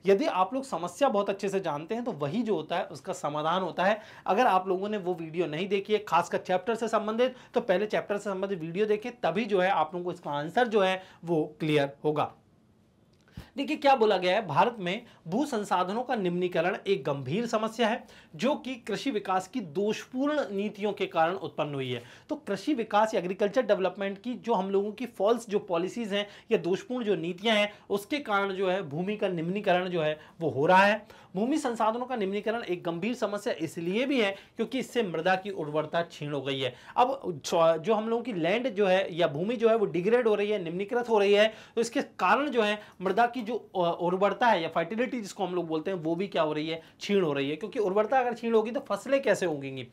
A: यदि आप लोग समस्या बहुत अच्छे से जानते हैं तो वही जो होता है उसका समाधान होता है अगर आप लोगों ने वो वीडियो नहीं देखी है खासकर चैप्टर से संबंधित तो पहले चैप्टर से संबंधित वीडियो देखें तभी जो है आप लोगों को इसका आंसर जो है वो क्लियर होगा देखिए क्या बोला गया है भारत में भू संसाधनों का निम्नीकरण एक गंभीर समस्या है जो कि कृषि विकास की दोषपूर्ण नीतियों के कारण उत्पन्न हुई है तो कृषि विकास या एग्रीकल्चर डेवलपमेंट की जो हम लोगों की फॉल्स जो पॉलिसीज हैं या दोषपूर्ण जो नीतियां हैं उसके कारण जो है भूमि का निम्नीकरण जो है वो हो रहा है भूमि संसाधनों का निम्नीकरण एक गंभीर समस्या इसलिए भी है क्योंकि इससे मृदा की उर्वरता छीण हो गई है अब जो हम लोगों की लैंड जो है या भूमि जो है वो डिग्रेड हो रही है निम्नीकृत हो रही है तो इसके कारण जो है मृदा की जो उर्वरता है या फर्टिलिटी जिसको हम लोग बोलते हैं वो भी क्या हो रही है छीण हो रही है क्योंकि उर्वरता अगर छीण होगी तो फसलें कैसे उगेंगी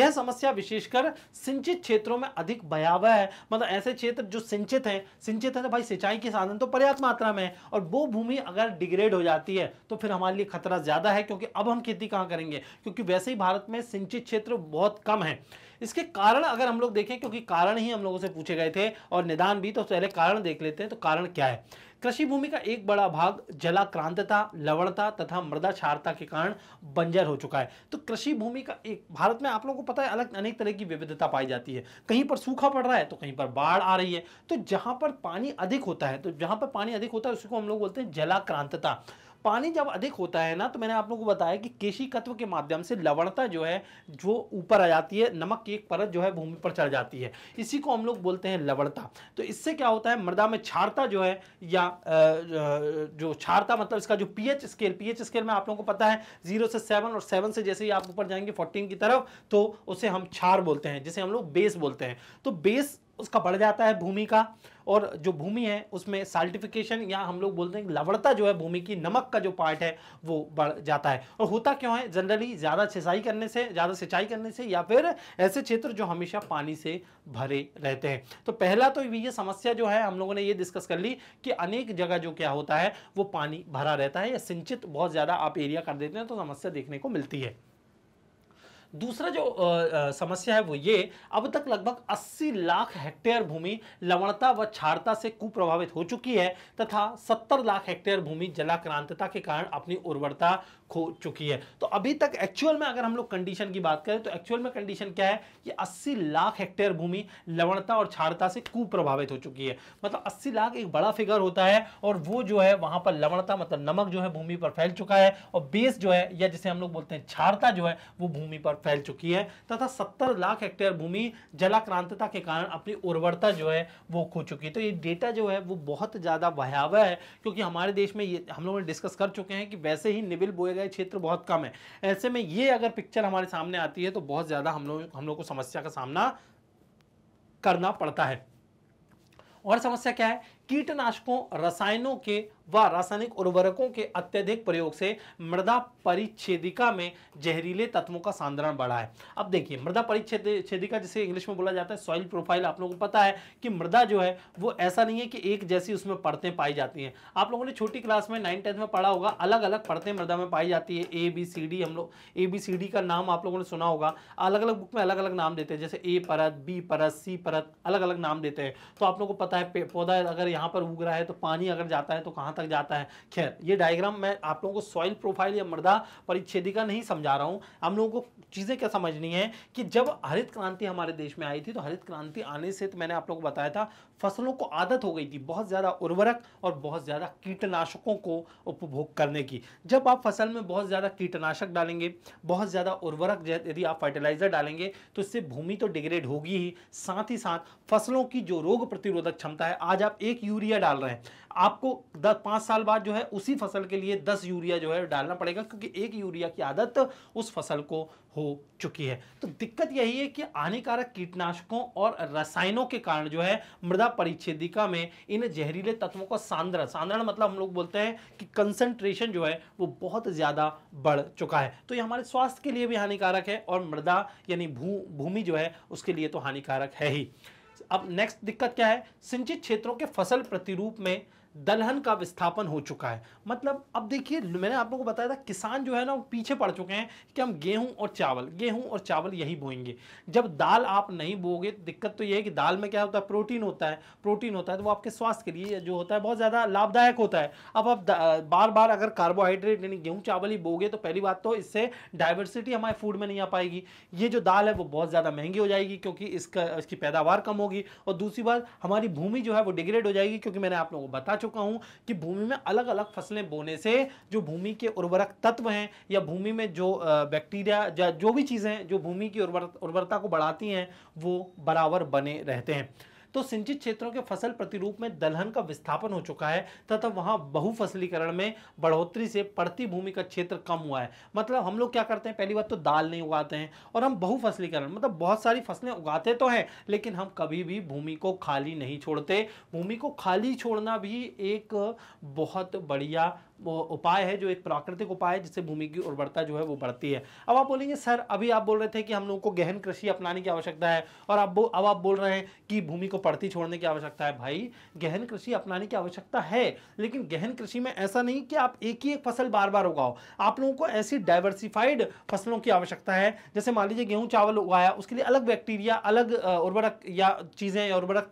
A: यह समस्या विशेषकर सिंचित क्षेत्रों में अधिक भयावह है मतलब ऐसे क्षेत्र जो सिंचित हैं सिंचित है तो भाई सिंचाई के साधन तो पर्याप्त मात्रा में है और वो भूमि अगर डिग्रेड हो जाती है तो फिर हमारे लिए खतरा ज़्यादा है क्योंकि अब हम खेती कहाँ करेंगे क्योंकि वैसे ही भारत में सिंचित क्षेत्र बहुत कम है इसके कारण अगर हम लोग देखें क्योंकि कारण ही हम लोगों से पूछे गए थे और निदान भी तो पहले कारण देख लेते हैं तो कारण क्या है कृषि भूमि का एक बड़ा भाग जलाक्रांतता लवणता तथा मृदा क्षारता के कारण बंजर हो चुका है तो कृषि भूमि का एक भारत में आप लोगों को पता है अलग अनेक तरह की विविधता पाई जाती है कहीं पर सूखा पड़ रहा है तो कहीं पर बाढ़ आ रही है तो जहां पर पानी अधिक होता है तो जहां पर पानी अधिक होता है उसको हम लोग बोलते हैं जलाक्रांतता पानी जब अधिक होता है ना तो मैंने आप लोगों को बताया कि केशी तत्व के माध्यम से लवणता जो है जो ऊपर आ जाती है नमक की एक परत जो है भूमि पर चढ़ जाती है इसी को हम लोग बोलते हैं लवणता तो इससे क्या होता है मृदा में क्षारता जो है या जो क्षारता मतलब इसका जो पीएच स्केल पीएच स्केल में आप लोगों को पता है जीरो से सेवन और सेवन से जैसे ही आप ऊपर जाएंगे फोर्टीन की तरफ तो उसे हम क्षार बोलते हैं जिसे हम लोग बेस बोलते हैं तो बेस उसका बढ़ जाता है भूमि का और जो भूमि है उसमें साल्टिफिकेशन या हम लोग बोलते हैं लवड़ता जो है भूमि की नमक का जो पार्ट है वो बढ़ जाता है और होता क्यों है जनरली ज़्यादा सिंचाई करने से ज़्यादा सिंचाई करने से या फिर ऐसे क्षेत्र जो हमेशा पानी से भरे रहते हैं तो पहला तो ये समस्या जो है हम लोगों ने ये डिस्कस कर ली कि अनेक जगह जो क्या होता है वो पानी भरा रहता है या सिंचित बहुत ज़्यादा आप एरिया कर देते हैं तो समस्या देखने को मिलती है दूसरा जो आ, आ, समस्या है वो ये अब तक लगभग 80 लाख हेक्टेयर भूमि लवणता व क्षारता से कुप्रभावित हो चुकी है तथा 70 लाख हेक्टेयर भूमि जलाक्रांतता के कारण अपनी उर्वरता खो चुकी है तो अभी तक एक्चुअल में अगर हम लोग कंडीशन की बात करें तो एक्चुअल में कंडीशन क्या है कि अस्सी लाख हेक्टेयर भूमि लवणता और क्षारता से कुप्रभावित हो चुकी है मतलब अस्सी लाख एक बड़ा फिगर होता है और वो जो है वहां पर लवणता मतलब नमक जो है भूमि पर फैल चुका है और बेस जो है या जिसे हम लोग बोलते हैं क्षारता जो है वो भूमि पर फैल चुकी है तथा सत्तर लाख हेक्टेयर भूमि जलाक्रांतता के कारण अपनी उर्वरता जो है वो खो चुकी है तो ये डेटा जो है वो बहुत ज़्यादा भयावह है क्योंकि हमारे देश में ये हम लोगों ने डिस्कस कर चुके हैं कि वैसे ही निबिल बोए गए क्षेत्र बहुत कम है ऐसे में ये अगर पिक्चर हमारे सामने आती है तो बहुत ज़्यादा हम लोग हम लोग को समस्या का सामना करना पड़ता है और समस्या क्या है कीटनाशकों रसायनों के व रासायनिक उर्वरकों के अत्यधिक प्रयोग से मृदा परिच्छेदिका में जहरीले तत्वों का सांद्रण बढ़ा है अब देखिए मृदा परिच्छेदिका जिसे इंग्लिश में बोला जाता है सॉइल प्रोफाइल आप लोगों को पता है कि मृदा जो है वो ऐसा नहीं है कि एक जैसी उसमें परतें पाई जाती हैं आप लोगों ने छोटी क्लास में नाइन टेंथ में पढ़ा होगा अलग अलग परतें मृदा में पाई जाती है ए बी सी डी हम लोग ए बी सी डी का नाम आप लोगों ने सुना होगा अलग अलग बुक में अलग अलग नाम देते हैं जैसे ए परत बी परत सी परत अलग अलग नाम देते हैं तो आप लोगों को पता है पौधा अगर यहाँ पर उग रहा है तो पानी अगर जाता है तो कहाँ तक जाता है खैर ये डायग्राम मैं आप लोगों को सॉइल प्रोफाइल या मृदा परिच्छेदी का नहीं समझा रहा हूँ हम लोगों को चीज़ें क्या समझनी है कि जब हरित क्रांति हमारे देश में आई थी तो हरित क्रांति आने से तो मैंने आप लोगों को बताया था फसलों को आदत हो गई थी बहुत ज़्यादा उर्वरक और बहुत ज़्यादा कीटनाशकों को उपभोग करने की जब आप फसल में बहुत ज़्यादा कीटनाशक डालेंगे बहुत ज़्यादा उर्वरक यदि आप फर्टिलाइज़र डालेंगे तो इससे भूमि तो डिग्रेड होगी ही साथ ही साथ फसलों की जो रोग प्रतिरोधक क्षमता है आज आप एक यूरिया डाल रहे हैं आपको दस पाँच साल बाद जो है उसी फसल के लिए दस यूरिया जो है डालना पड़ेगा क्योंकि एक यूरिया की आदत उस फसल को हो चुकी है तो दिक्कत यही है कि हानिकारक कीटनाशकों और रसायनों के कारण जो है मृदा परिच्छेदिका में इन जहरीले तत्वों का सांद्रण सांद्रण मतलब हम लोग बोलते हैं कि कंसंट्रेशन जो है वो बहुत ज़्यादा बढ़ चुका है तो ये हमारे स्वास्थ्य के लिए भी हानिकारक है और मृदा यानी भू भूमि जो है उसके लिए तो हानिकारक है ही अब नेक्स्ट दिक्कत क्या है सिंचित क्षेत्रों के फसल प्रतिरूप में दलहन का विस्थापन हो चुका है मतलब अब देखिए मैंने आप लोगों को बताया था किसान जो है ना वो पीछे पड़ चुके हैं कि हम गेहूं और चावल गेहूं और चावल यही बोएंगे जब दाल आप नहीं बोगे दिक्कत तो ये है कि दाल में क्या होता है प्रोटीन होता है प्रोटीन होता है तो वो आपके स्वास्थ्य के लिए जो होता है बहुत ज़्यादा लाभदायक होता है अब आप बार बार अगर कार्बोहाइड्रेट यानी गेहूँ चावल ही बोगे तो पहली बात तो इससे डाइवर्सिटी हमारे फूड में नहीं आ पाएगी ये जो दाल है वो बहुत ज़्यादा महंगी हो जाएगी क्योंकि इसका इसकी पैदावार कम होगी और दूसरी बात हमारी भूमि जो है वो डिग्रेड हो जाएगी क्योंकि मैंने आप लोगों को बता चुका हूँ कि भूमि में अलग अलग फसलें बोने से जो भूमि के उर्वरक तत्व हैं या भूमि में जो बैक्टीरिया या जो भी चीज़ें हैं जो भूमि की उर्वरता को बढ़ाती हैं वो बराबर बने रहते हैं तो सिंचित क्षेत्रों के फसल प्रतिरूप में दलहन का विस्थापन हो चुका है तथा वहाँ बहुफसलीकरण में बढ़ोतरी से पड़ती भूमि का क्षेत्र कम हुआ है मतलब हम लोग क्या करते हैं पहली बात तो दाल नहीं उगाते हैं और हम बहुफसलीकरण मतलब बहुत सारी फसलें उगाते तो हैं लेकिन हम कभी भी भूमि को खाली नहीं छोड़ते भूमि को खाली छोड़ना भी एक बहुत बढ़िया उपाय है जो एक प्राकृतिक उपाय है जिससे भूमि की उर्वरता जो है वो बढ़ती है अब आप बोलेंगे सर अभी आप बोल रहे थे कि हम लोगों को गहन कृषि अपनाने की आवश्यकता है और अब अब आप बोल रहे हैं कि भूमि को पड़ती छोड़ने की आवश्यकता है भाई गहन कृषि अपनाने की आवश्यकता है लेकिन गहन कृषि में ऐसा नहीं कि आप एक ही एक फसल बार बार उगाओ आप लोगों को ऐसी डाइवर्सिफाइड फसलों की आवश्यकता है जैसे मान लीजिए गेहूँ चावल उगाया उसके लिए अलग बैक्टीरिया अलग उर्वरक या चीज़ें या उर्वरक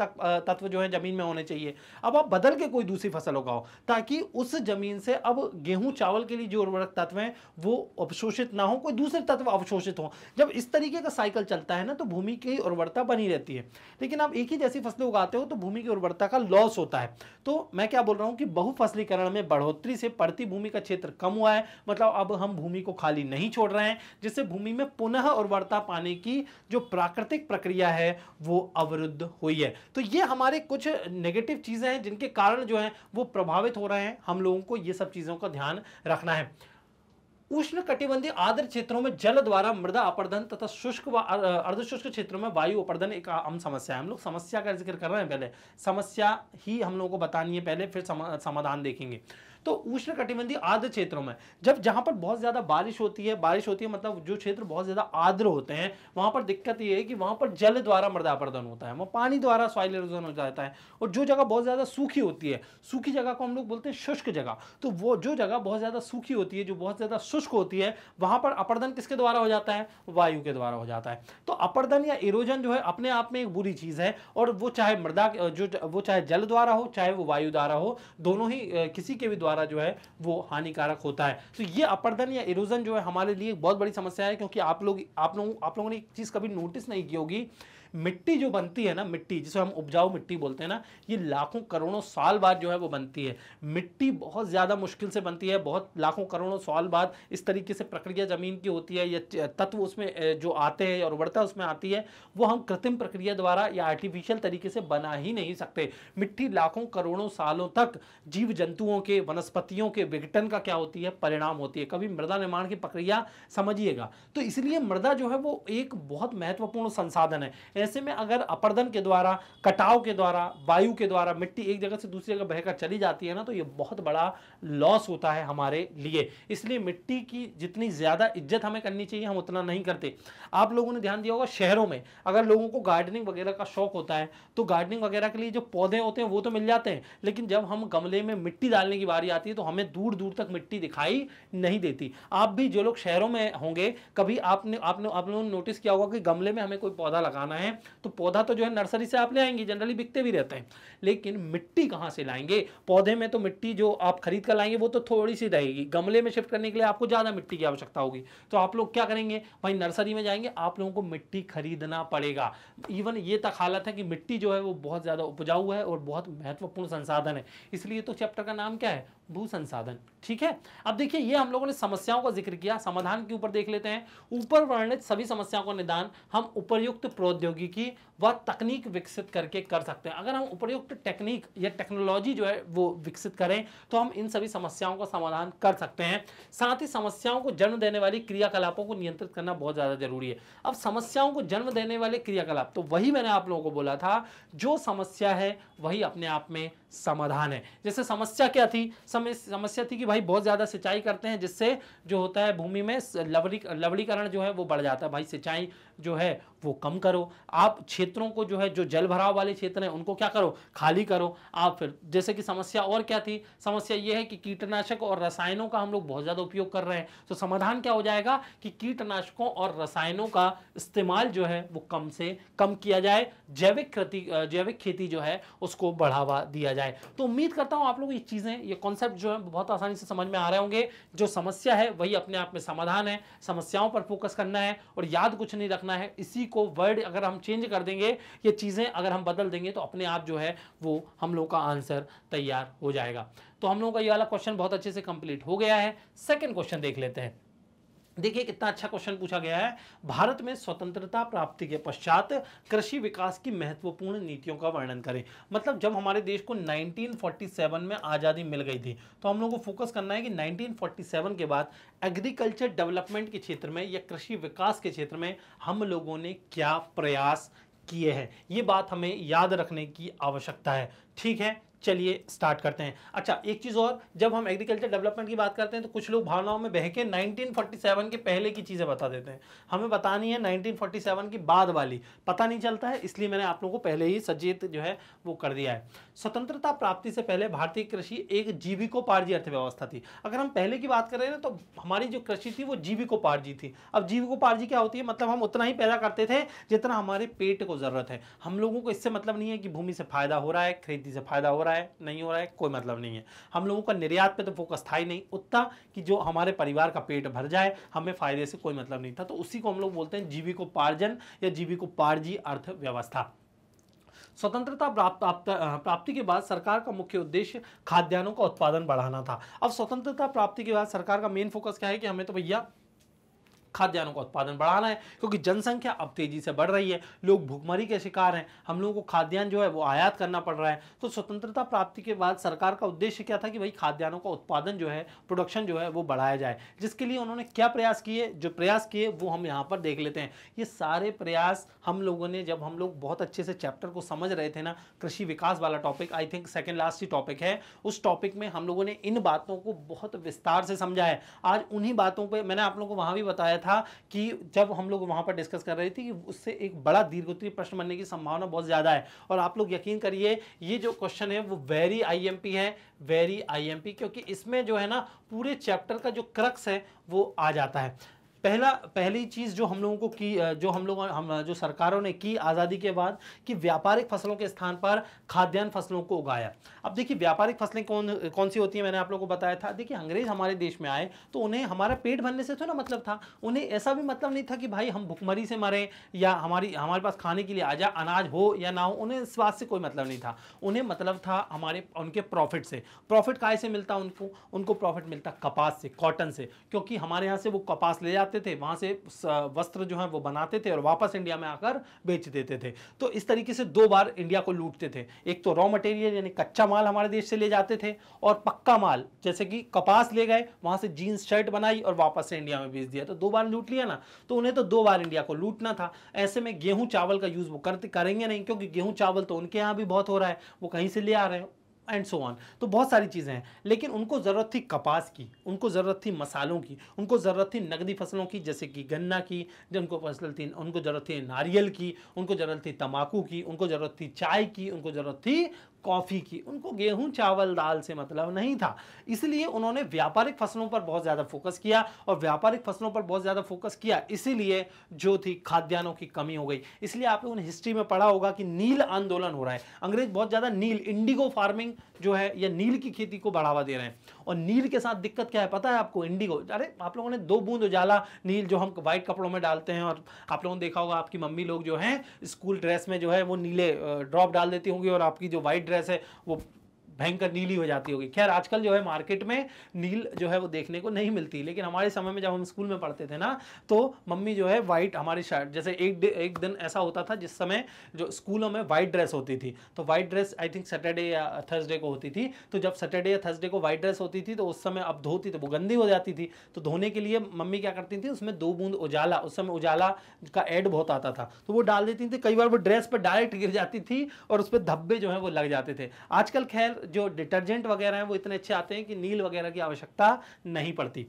A: तत्व जो है ज़मीन में होने चाहिए अब आप बदल के कोई दूसरी फसल उगाओ ताकि उस ज़मीन से अब गेहूं चावल के लिए जो उर्वरक तत्व हैं वो अवशोषित ना हो कोई दूसरे तत्व अवशोषित हो जब इस तरीके का साइकिल चलता है ना तो भूमि की उर्वरता बनी रहती है लेकिन आप एक ही जैसी फसलें उगाते हो तो भूमि की उर्वरता का लॉस होता है तो मैं क्या बोल रहा हूँ कि बहुफसलीकरण में बढ़ोतरी से पड़ती भूमि का क्षेत्र कम हुआ है मतलब अब हम भूमि को खाली नहीं छोड़ रहे हैं जिससे भूमि में पुनः उर्वरता पाने की जो प्राकृतिक प्रक्रिया है वो अवरुद्ध हुई है तो ये हमारे कुछ नेगेटिव चीज़ें हैं जिनके कारण जो है वो प्रभावित हो रहे हैं हम लोगों को ये सब सब चीजों का ध्यान रखना है उष्ण कटिबंधी आर्द्र क्षेत्रों में जल द्वारा मृदा अपरदन तथा शुष्क व अर्धशुष्क क्षेत्रों में वायु अपरदन एक आम समस्या है हम लोग समस्या का जिक्र कर रहे हैं पहले समस्या ही हम लोगों को बतानी है पहले फिर समाधान देखेंगे तो उष्ण कटिबंधीय आर्द्र क्षेत्रों में जब जहां पर बहुत ज्यादा बारिश होती है बारिश होती है मतलब जो क्षेत्र बहुत ज्यादा आर्द्र होते हैं वहां पर दिक्कत यह है कि वहां पर जल द्वारा अपर्दन होता है वह पानी द्वारा सॉइल इरोजन हो जाता है और जो जगह बहुत ज्यादा सूखी होती है सूखी जगह को हम लोग बोलते हैं शुष्क जगह तो वो जो जगह बहुत ज्यादा सूखी होती है जो बहुत ज्यादा शुष्क होती है वहां पर अपर्दन किसके द्वारा हो जाता है वायु के द्वारा हो जाता है तो अपर्दन या इरोजन जो है अपने आप में एक बुरी चीज है और वो चाहे मृदा जो वो चाहे जल द्वारा हो चाहे वो वायु द्वारा हो दोनों ही किसी के भी द्वारा द्वारा जो है वो हानिकारक होता है तो ये अपर्दन या इरोजन जो है हमारे लिए बहुत बड़ी समस्या है क्योंकि आप लोग आप लोग आप लोगों ने एक चीज़ कभी नोटिस नहीं की होगी मिट्टी जो बनती है ना मिट्टी जिसे हम उपजाऊ मिट्टी बोलते हैं ना ये लाखों करोड़ों साल बाद जो है वो बनती है मिट्टी बहुत ज़्यादा मुश्किल से बनती है बहुत लाखों करोड़ों साल बाद इस तरीके से प्रक्रिया ज़मीन की होती है या तत्व उसमें जो आते हैं और उर्वरता उसमें आती है वो हम कृत्रिम प्रक्रिया द्वारा या आर्टिफिशियल तरीके से बना ही नहीं सकते मिट्टी लाखों करोड़ों सालों तक जीव जंतुओं के वनस्पतियों के विघटन का क्या होती है परिणाम होती है कभी मृदा निर्माण की प्रक्रिया समझिएगा तो इसलिए मृदा जो है वो एक बहुत महत्वपूर्ण संसाधन है ऐसे में अगर अपर्दन के द्वारा कटाव के द्वारा वायु के द्वारा मिट्टी एक जगह से दूसरी जगह बहकर चली जाती है ना तो ये बहुत बड़ा लॉस होता है हमारे लिए इसलिए मिट्टी की जितनी ज़्यादा इज्जत हमें करनी चाहिए हम उतना नहीं करते आप लोगों ने ध्यान दिया होगा शहरों में अगर लोगों को गार्डनिंग वगैरह का शौक होता है तो गार्डनिंग वगैरह के लिए जो पौधे होते हैं वो तो मिल जाते हैं लेकिन जब हम गमले में मिट्टी डालने की बारी आती है तो हमें दूर दूर तक मिट्टी दिखाई नहीं देती आप भी जो लोग शहरों में होंगे कभी आपने आपने आप लोगों ने नोटिस किया होगा कि गमले में हमें कोई पौधा लगाना है तो पौधा तो जो है नर्सरी से आप ले आएंगे जनरली बिकते भी रहते हैं लेकिन मिट्टी कहाँ से लाएंगे पौधे में तो मिट्टी जो आप खरीद कर लाएंगे वो तो थोड़ी सी रहेगी गमले में शिफ्ट करने के लिए आपको ज़्यादा मिट्टी की आवश्यकता होगी तो आप लोग क्या करेंगे भाई नर्सरी में जाएंगे आप लोगों को मिट्टी खरीदना पड़ेगा इवन ये तक हालत है कि मिट्टी जो है वो बहुत ज़्यादा उपजाऊ है और बहुत महत्वपूर्ण संसाधन है इसलिए तो चैप्टर का नाम क्या है भू संसाधन ठीक है अब देखिए ये हम लोगों ने समस्याओं का जिक्र किया समाधान के ऊपर देख लेते हैं ऊपर वर्णित सभी समस्याओं का निदान हम उपयुक्त प्रौद्योगिकी व तकनीक विकसित करके कर सकते हैं अगर हम उपयुक्त टेक्निक या टेक्नोलॉजी जो है वो विकसित करें तो हम इन सभी समस्याओं का समाधान कर सकते हैं साथ ही समस्याओं को जन्म देने वाली क्रियाकलापों को नियंत्रित करना बहुत ज़्यादा जरूरी है अब समस्याओं को जन्म देने वाले क्रियाकलाप तो वही मैंने आप लोगों को बोला था जो समस्या है वही अपने आप में समाधान है जैसे समस्या क्या थी समय समस्या थी कि भाई बहुत ज़्यादा सिंचाई करते हैं जिससे जो होता है भूमि में लवड़ी लवड़ीकरण जो है वो बढ़ जाता है भाई सिंचाई जो है वो कम करो आप क्षेत्रों को जो है जो जल भराव वाले क्षेत्र हैं उनको क्या करो खाली करो आप फिर जैसे कि समस्या और क्या थी समस्या ये है कि कीटनाशक और रसायनों का हम लोग बहुत ज़्यादा उपयोग कर रहे हैं तो समाधान क्या हो जाएगा कि कीटनाशकों और रसायनों का इस्तेमाल जो है वो कम से कम किया जाए जैविक खेती जैविक खेती जो है उसको बढ़ावा दिया जाए तो उम्मीद करता हूँ आप लोग ये चीज़ें ये कॉन्सेप्ट जो है बहुत आसानी से समझ में आ रहे होंगे जो समस्या है वही अपने आप में समाधान है समस्याओं पर फोकस करना है और याद कुछ नहीं रखना रखना है इसी को वर्ड अगर हम चेंज कर देंगे ये चीज़ें अगर हम बदल देंगे तो अपने आप जो है वो हम लोग का आंसर तैयार हो जाएगा तो हम लोगों का ये वाला क्वेश्चन बहुत अच्छे से कंप्लीट हो गया है सेकेंड क्वेश्चन देख लेते हैं देखिए कितना अच्छा क्वेश्चन पूछा गया है भारत में स्वतंत्रता प्राप्ति के पश्चात कृषि विकास की महत्वपूर्ण नीतियों का वर्णन करें मतलब जब हमारे देश को 1947 में आज़ादी मिल गई थी तो हम लोगों को फोकस करना है कि 1947 के बाद एग्रीकल्चर डेवलपमेंट के क्षेत्र में या कृषि विकास के क्षेत्र में हम लोगों ने क्या प्रयास किए हैं ये बात हमें याद रखने की आवश्यकता है ठीक है चलिए स्टार्ट करते हैं अच्छा एक चीज़ और जब हम एग्रीकल्चर डेवलपमेंट की बात करते हैं तो कुछ लोग भावनाओं में बहके 1947 के पहले की चीज़ें बता देते हैं हमें बतानी है 1947 की बाद वाली पता नहीं चलता है इसलिए मैंने आप लोगों को पहले ही सचेत जो है वो कर दिया है स्वतंत्रता प्राप्ति से पहले भारतीय कृषि एक जीविकोपार्जी अर्थव्यवस्था थी अगर हम पहले की बात करें ना तो हमारी जो कृषि थी वो जीविकोपार्जी थी अब जीविकोपार्जी क्या होती है मतलब हम उतना ही पैदा करते थे जितना हमारे पेट को ज़रूरत है हम लोगों को इससे मतलब नहीं है कि भूमि से फायदा हो रहा है खेती से फायदा हो रहा है रहा है नहीं हो रहा है कोई मतलब नहीं है हम लोगों का निर्यात पे तो फोकस था ही नहीं उतना कि जो हमारे परिवार का पेट भर जाए हमें फ़ायदे से कोई मतलब नहीं था तो उसी को हम लोग बोलते हैं जीविकोपार्जन या जीविकोपार्जी अर्थव्यवस्था स्वतंत्रता प्राप्त प्राप्ति के बाद सरकार का मुख्य उद्देश्य खाद्यान्नों का उत्पादन बढ़ाना था अब स्वतंत्रता प्राप्ति के बाद सरकार का मेन फोकस क्या है कि हमें तो भैया खाद्यान्नों का उत्पादन बढ़ाना है क्योंकि जनसंख्या अब तेजी से बढ़ रही है लोग भूखमरी के शिकार हैं हम लोगों को खाद्यान्न जो है वो आयात करना पड़ रहा है तो स्वतंत्रता प्राप्ति के बाद सरकार का उद्देश्य क्या था कि भाई खाद्यान्नों का उत्पादन जो है प्रोडक्शन जो है वो बढ़ाया जाए जिसके लिए उन्होंने क्या प्रयास किए जो प्रयास किए वो हम यहाँ पर देख लेते हैं ये सारे प्रयास हम लोगों ने जब हम लोग बहुत अच्छे से चैप्टर को समझ रहे थे ना कृषि विकास वाला topic I think second last ही टॉपिक है उस टॉपिक में हम लोगों ने इन बातों को बहुत विस्तार से समझा है आज उन्हीं बातों पर मैंने आप लोगों को वहाँ भी बताया था था कि जब हम लोग वहां पर डिस्कस कर रहे थे कि उससे एक बड़ा दीर्घोत्तरी प्रश्न बनने की संभावना बहुत ज़्यादा है और आप लोग यकीन करिए ये जो क्वेश्चन है वो वेरी आईएमपी है वेरी आईएमपी क्योंकि इसमें जो है ना पूरे चैप्टर का जो क्रक्स है वो आ जाता है पहला पहली चीज़ जो हम लोगों को की जो हम लोगों हम जो सरकारों ने की आज़ादी के बाद कि व्यापारिक फसलों के स्थान पर खाद्यान्न फसलों को उगाया अब देखिए व्यापारिक फसलें कौन कौन सी होती हैं मैंने आप लोगों को बताया था देखिए अंग्रेज़ हमारे देश में आए तो उन्हें हमारा पेट भरने से थोड़ा तो मतलब था उन्हें ऐसा भी मतलब नहीं था कि भाई हम भुखमरी से मरें या हमारी हमारे पास खाने के लिए आ जाए अनाज हो या ना हो उन्हें इस बात से कोई मतलब नहीं था उन्हें मतलब था हमारे उनके प्रॉफिट से प्रॉफिट काय से मिलता उनको उनको प्रॉफिट मिलता कपास से कॉटन से क्योंकि हमारे यहाँ से वो कपास ले जाते करते थे वहां से वस्त्र जो है वो बनाते थे और वापस इंडिया में आकर बेच देते थे तो इस तरीके से दो बार इंडिया को लूटते थे एक तो रॉ मटेरियल यानी कच्चा माल हमारे देश से ले जाते थे और पक्का माल जैसे कि कपास ले गए वहां से जीन्स शर्ट बनाई और वापस से इंडिया में बेच दिया तो दो बार लूट लिया ना तो उन्हें तो दो बार इंडिया को लूटना था ऐसे में गेहूं चावल का यूज़ वो करते करेंगे नहीं क्योंकि गेहूं चावल तो उनके यहाँ भी बहुत हो रहा है वो कहीं से ले आ रहे हैं एंड सो ऑन तो बहुत सारी चीज़ें हैं लेकिन उनको ज़रूरत थी कपास की उनको ज़रूरत थी मसालों की उनको ज़रूरत थी नकदी फसलों की जैसे कि गन्ना की जिनको फसल थी उनको ज़रूरत थी नारियल की उनको ज़रूरत थी तम्बाकू की उनको ज़रूरत थी चाय की उनको ज़रूरत थी कॉफ़ी की उनको गेहूं चावल दाल से मतलब नहीं था इसलिए उन्होंने व्यापारिक फसलों पर बहुत ज़्यादा फोकस किया और व्यापारिक फसलों पर बहुत ज़्यादा फोकस किया इसीलिए जो थी खाद्यान्नों की कमी हो गई इसलिए आप लोगों ने हिस्ट्री में पढ़ा होगा कि नील आंदोलन हो रहा है अंग्रेज बहुत ज़्यादा नील इंडिगो फार्मिंग जो है या नील की खेती को बढ़ावा दे रहे हैं और नील के साथ दिक्कत क्या है पता है आपको इंडिगो अरे आप लोगों ने दो बूंद उजाला नील जो हम व्हाइट कपड़ों में डालते हैं और आप लोगों ने देखा होगा आपकी मम्मी लोग जो हैं स्कूल ड्रेस में जो है वो नीले ड्रॉप डाल देती होंगी और आपकी जो व्हाइट ड्रेस वजह से वो भयंकर नीली हो जाती होगी खैर आजकल जो है मार्केट में नील जो है वो देखने को नहीं मिलती लेकिन हमारे समय में जब हम स्कूल में पढ़ते थे ना तो मम्मी जो है वाइट हमारी शर्ट जैसे एक एक दिन ऐसा होता था जिस समय जो स्कूलों में वाइट ड्रेस होती थी तो white dress I think Saturday या थर्सडे को होती थी तो जब सैटरडे या थर्सडे को वाइट ड्रेस होती थी तो उस समय अब धोती तो वो गंदी हो जाती थी तो धोने के लिए मम्मी क्या करती थी उसमें दो बूंद उजाला उस समय उजाला का एड बहुत आता था तो वो डाल देती थी कई बार वो ड्रेस पर डायरेक्ट गिर जाती थी और उस पर धब्बे जो है वो लग जाते थे आजकल खैर जो डिटर्जेंट वगैरह हैं वो इतने अच्छे आते हैं कि नील वगैरह की आवश्यकता नहीं पड़ती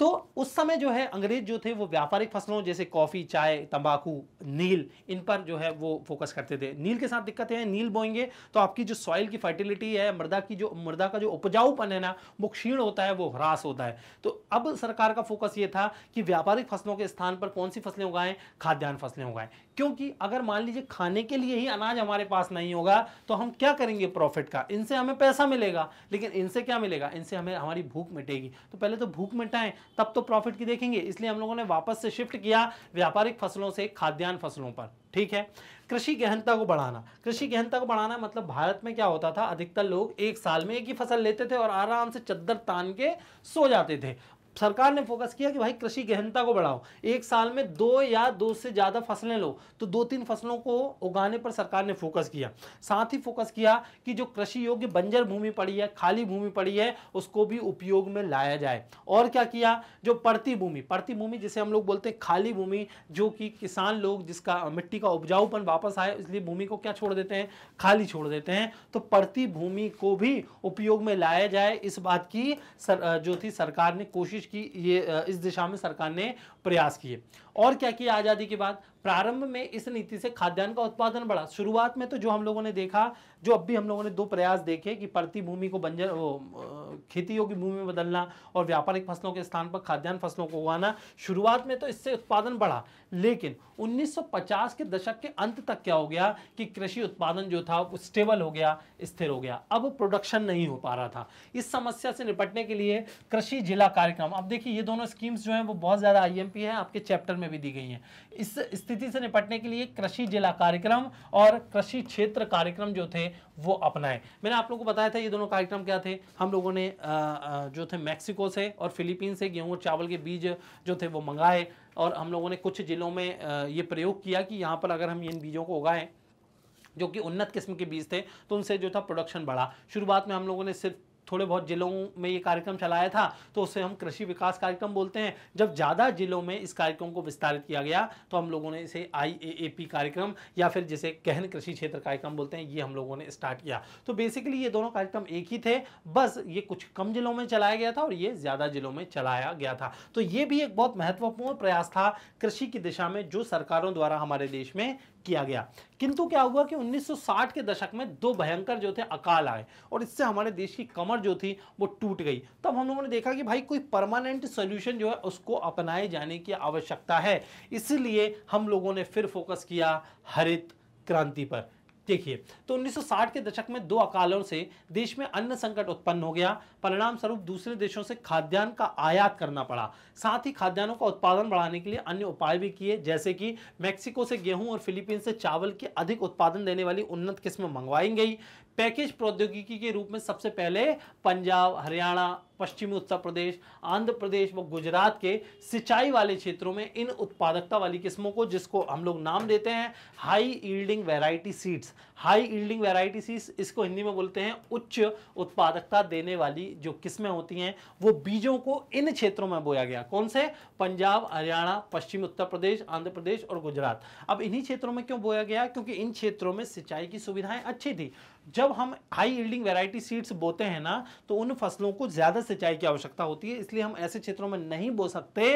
A: तो उस समय जो है अंग्रेज जो थे वो व्यापारिक फसलों जैसे कॉफ़ी चाय तंबाकू नील इन पर जो है वो फोकस करते थे नील के साथ दिक्कतें हैं नील बोएंगे तो आपकी जो सॉइल की फर्टिलिटी है मृदा की जो मृदा का जो उपजाऊपन है ना वो क्षीण होता है वो ह्रास होता है तो अब सरकार का फोकस ये था कि व्यापारिक फसलों के स्थान पर कौन सी फसलें उगाएं खाद्यान्न फसलें उगाएं क्योंकि अगर मान लीजिए खाने के लिए ही अनाज हमारे पास नहीं होगा तो हम क्या करेंगे प्रॉफिट का इनसे हमें पैसा मिलेगा लेकिन इनसे क्या मिलेगा इनसे हमें हमारी भूख मिटेगी तो पहले तो भूख मिटाएं तब तो प्रॉफिट की देखेंगे इसलिए हम लोगों ने वापस से शिफ्ट किया व्यापारिक फसलों से खाद्यान्न फसलों पर ठीक है कृषि गहनता को बढ़ाना कृषि गहनता को बढ़ाना मतलब भारत में क्या होता था अधिकतर लोग एक साल में एक ही फसल लेते थे और आराम से चद्दर तान के सो जाते थे सरकार ने फोकस किया कि भाई कृषि गहनता को बढ़ाओ एक साल में दो या दो से ज़्यादा फसलें लो तो दो तीन फसलों को उगाने पर सरकार ने फोकस किया साथ ही फोकस किया कि जो कृषि योग्य बंजर भूमि पड़ी है खाली भूमि पड़ी है उसको भी उपयोग में लाया जाए और क्या किया जो पड़ती भूमि पड़ती भूमि जिसे हम लोग बोलते हैं खाली भूमि जो कि किसान लोग जिसका मिट्टी का उपजाऊपन वापस आए इसलिए भूमि को क्या छोड़ देते हैं खाली छोड़ देते हैं तो पड़ती भूमि को भी उपयोग में लाया जाए इस बात की जो थी सरकार ने कोशिश कोशिश की ये इस दिशा में सरकार ने प्रयास किए और क्या किया आज़ादी के बाद प्रारंभ में इस नीति से खाद्यान्न का उत्पादन बढ़ा शुरुआत में तो जो हम लोगों ने देखा जो अब भी हम लोगों ने दो प्रयास देखे कि प्रति भूमि को बंजर खेती योग्य भूमि में बदलना और व्यापारिक फसलों के स्थान पर खाद्यान्न फसलों को उगाना शुरुआत में तो इससे उत्पादन बढ़ा लेकिन 1950 के दशक के अंत तक क्या हो गया कि कृषि उत्पादन जो था वो स्टेबल हो गया स्थिर हो गया अब प्रोडक्शन नहीं हो पा रहा था इस समस्या से निपटने के लिए कृषि जिला कार्यक्रम अब देखिए ये दोनों स्कीम्स जो हैं वो बहुत ज़्यादा आई है आपके चैप्टर में भी दी गई हैं इस स्थिति से निपटने के लिए कृषि जिला कार्यक्रम और कृषि क्षेत्र कार्यक्रम जो थे वो अपनाए मैंने आप लोगों को बताया था ये दोनों कार्यक्रम क्या थे हम लोगों ने जो थे मैक्सिको से और फिलीपींस से गेहूँ और चावल के बीज जो थे वो मंगाए और हम लोगों ने कुछ ज़िलों में ये प्रयोग किया कि यहाँ पर अगर हम इन बीजों को उगाएं जो कि उन्नत किस्म के बीज थे तो उनसे जो था प्रोडक्शन बढ़ा शुरुआत में हम लोगों ने सिर्फ थोड़े बहुत जिलों में ये कार्यक्रम चलाया था तो उसे हम कृषि विकास कार्यक्रम बोलते हैं जब ज़्यादा जिलों में इस कार्यक्रम को विस्तारित किया गया तो हम लोगों ने इसे आई कार्यक्रम या फिर जिसे गहन कृषि क्षेत्र कार्यक्रम बोलते हैं ये हम लोगों ने स्टार्ट किया तो बेसिकली ये दोनों कार्यक्रम एक ही थे बस ये कुछ कम जिलों में चलाया गया था और ये ज़्यादा जिलों में चलाया गया था तो ये भी एक बहुत महत्वपूर्ण प्रयास था कृषि की दिशा में जो सरकारों द्वारा हमारे देश में किया गया किंतु क्या हुआ कि 1960 के दशक में दो भयंकर जो थे अकाल आए और इससे हमारे देश की कमर जो थी वो टूट गई तब हम लोगों ने देखा कि भाई कोई परमानेंट सोल्यूशन जो है उसको अपनाए जाने की आवश्यकता है इसीलिए हम लोगों ने फिर फोकस किया हरित क्रांति पर देखिए तो 1960 के दशक में दो अकालों से देश में अन्न संकट उत्पन्न हो गया परिणाम स्वरूप दूसरे देशों से खाद्यान्न का आयात करना पड़ा साथ ही खाद्यान्नों का उत्पादन बढ़ाने के लिए अन्य उपाय भी किए जैसे कि मेक्सिको से गेहूं और फिलीपींस से चावल के अधिक उत्पादन देने वाली उन्नत किस्म मंगवाई गई पैकेज प्रौद्योगिकी के रूप में सबसे पहले पंजाब हरियाणा पश्चिमी उत्तर प्रदेश आंध्र प्रदेश व गुजरात के सिंचाई वाले क्षेत्रों में इन उत्पादकता वाली किस्मों को जिसको हम लोग नाम देते हैं high yielding variety seeds high yielding variety seeds इसको हिंदी में बोलते हैं उच्च उत्पादकता देने वाली जो किस्में होती हैं वो बीजों को इन क्षेत्रों में बोया गया कौन से पंजाब हरियाणा पश्चिमी उत्तर प्रदेश आंध्र प्रदेश और गुजरात अब इन्हीं क्षेत्रों में क्यों बोया गया क्योंकि इन क्षेत्रों में सिंचाई की सुविधाएं अच्छी थी जब हम हाई ईल्डिंग वेराइटी सीड्स बोते हैं ना तो उन फसलों को ज़्यादा से सिंचाई की आवश्यकता होती है इसलिए हम ऐसे क्षेत्रों में नहीं बो सकते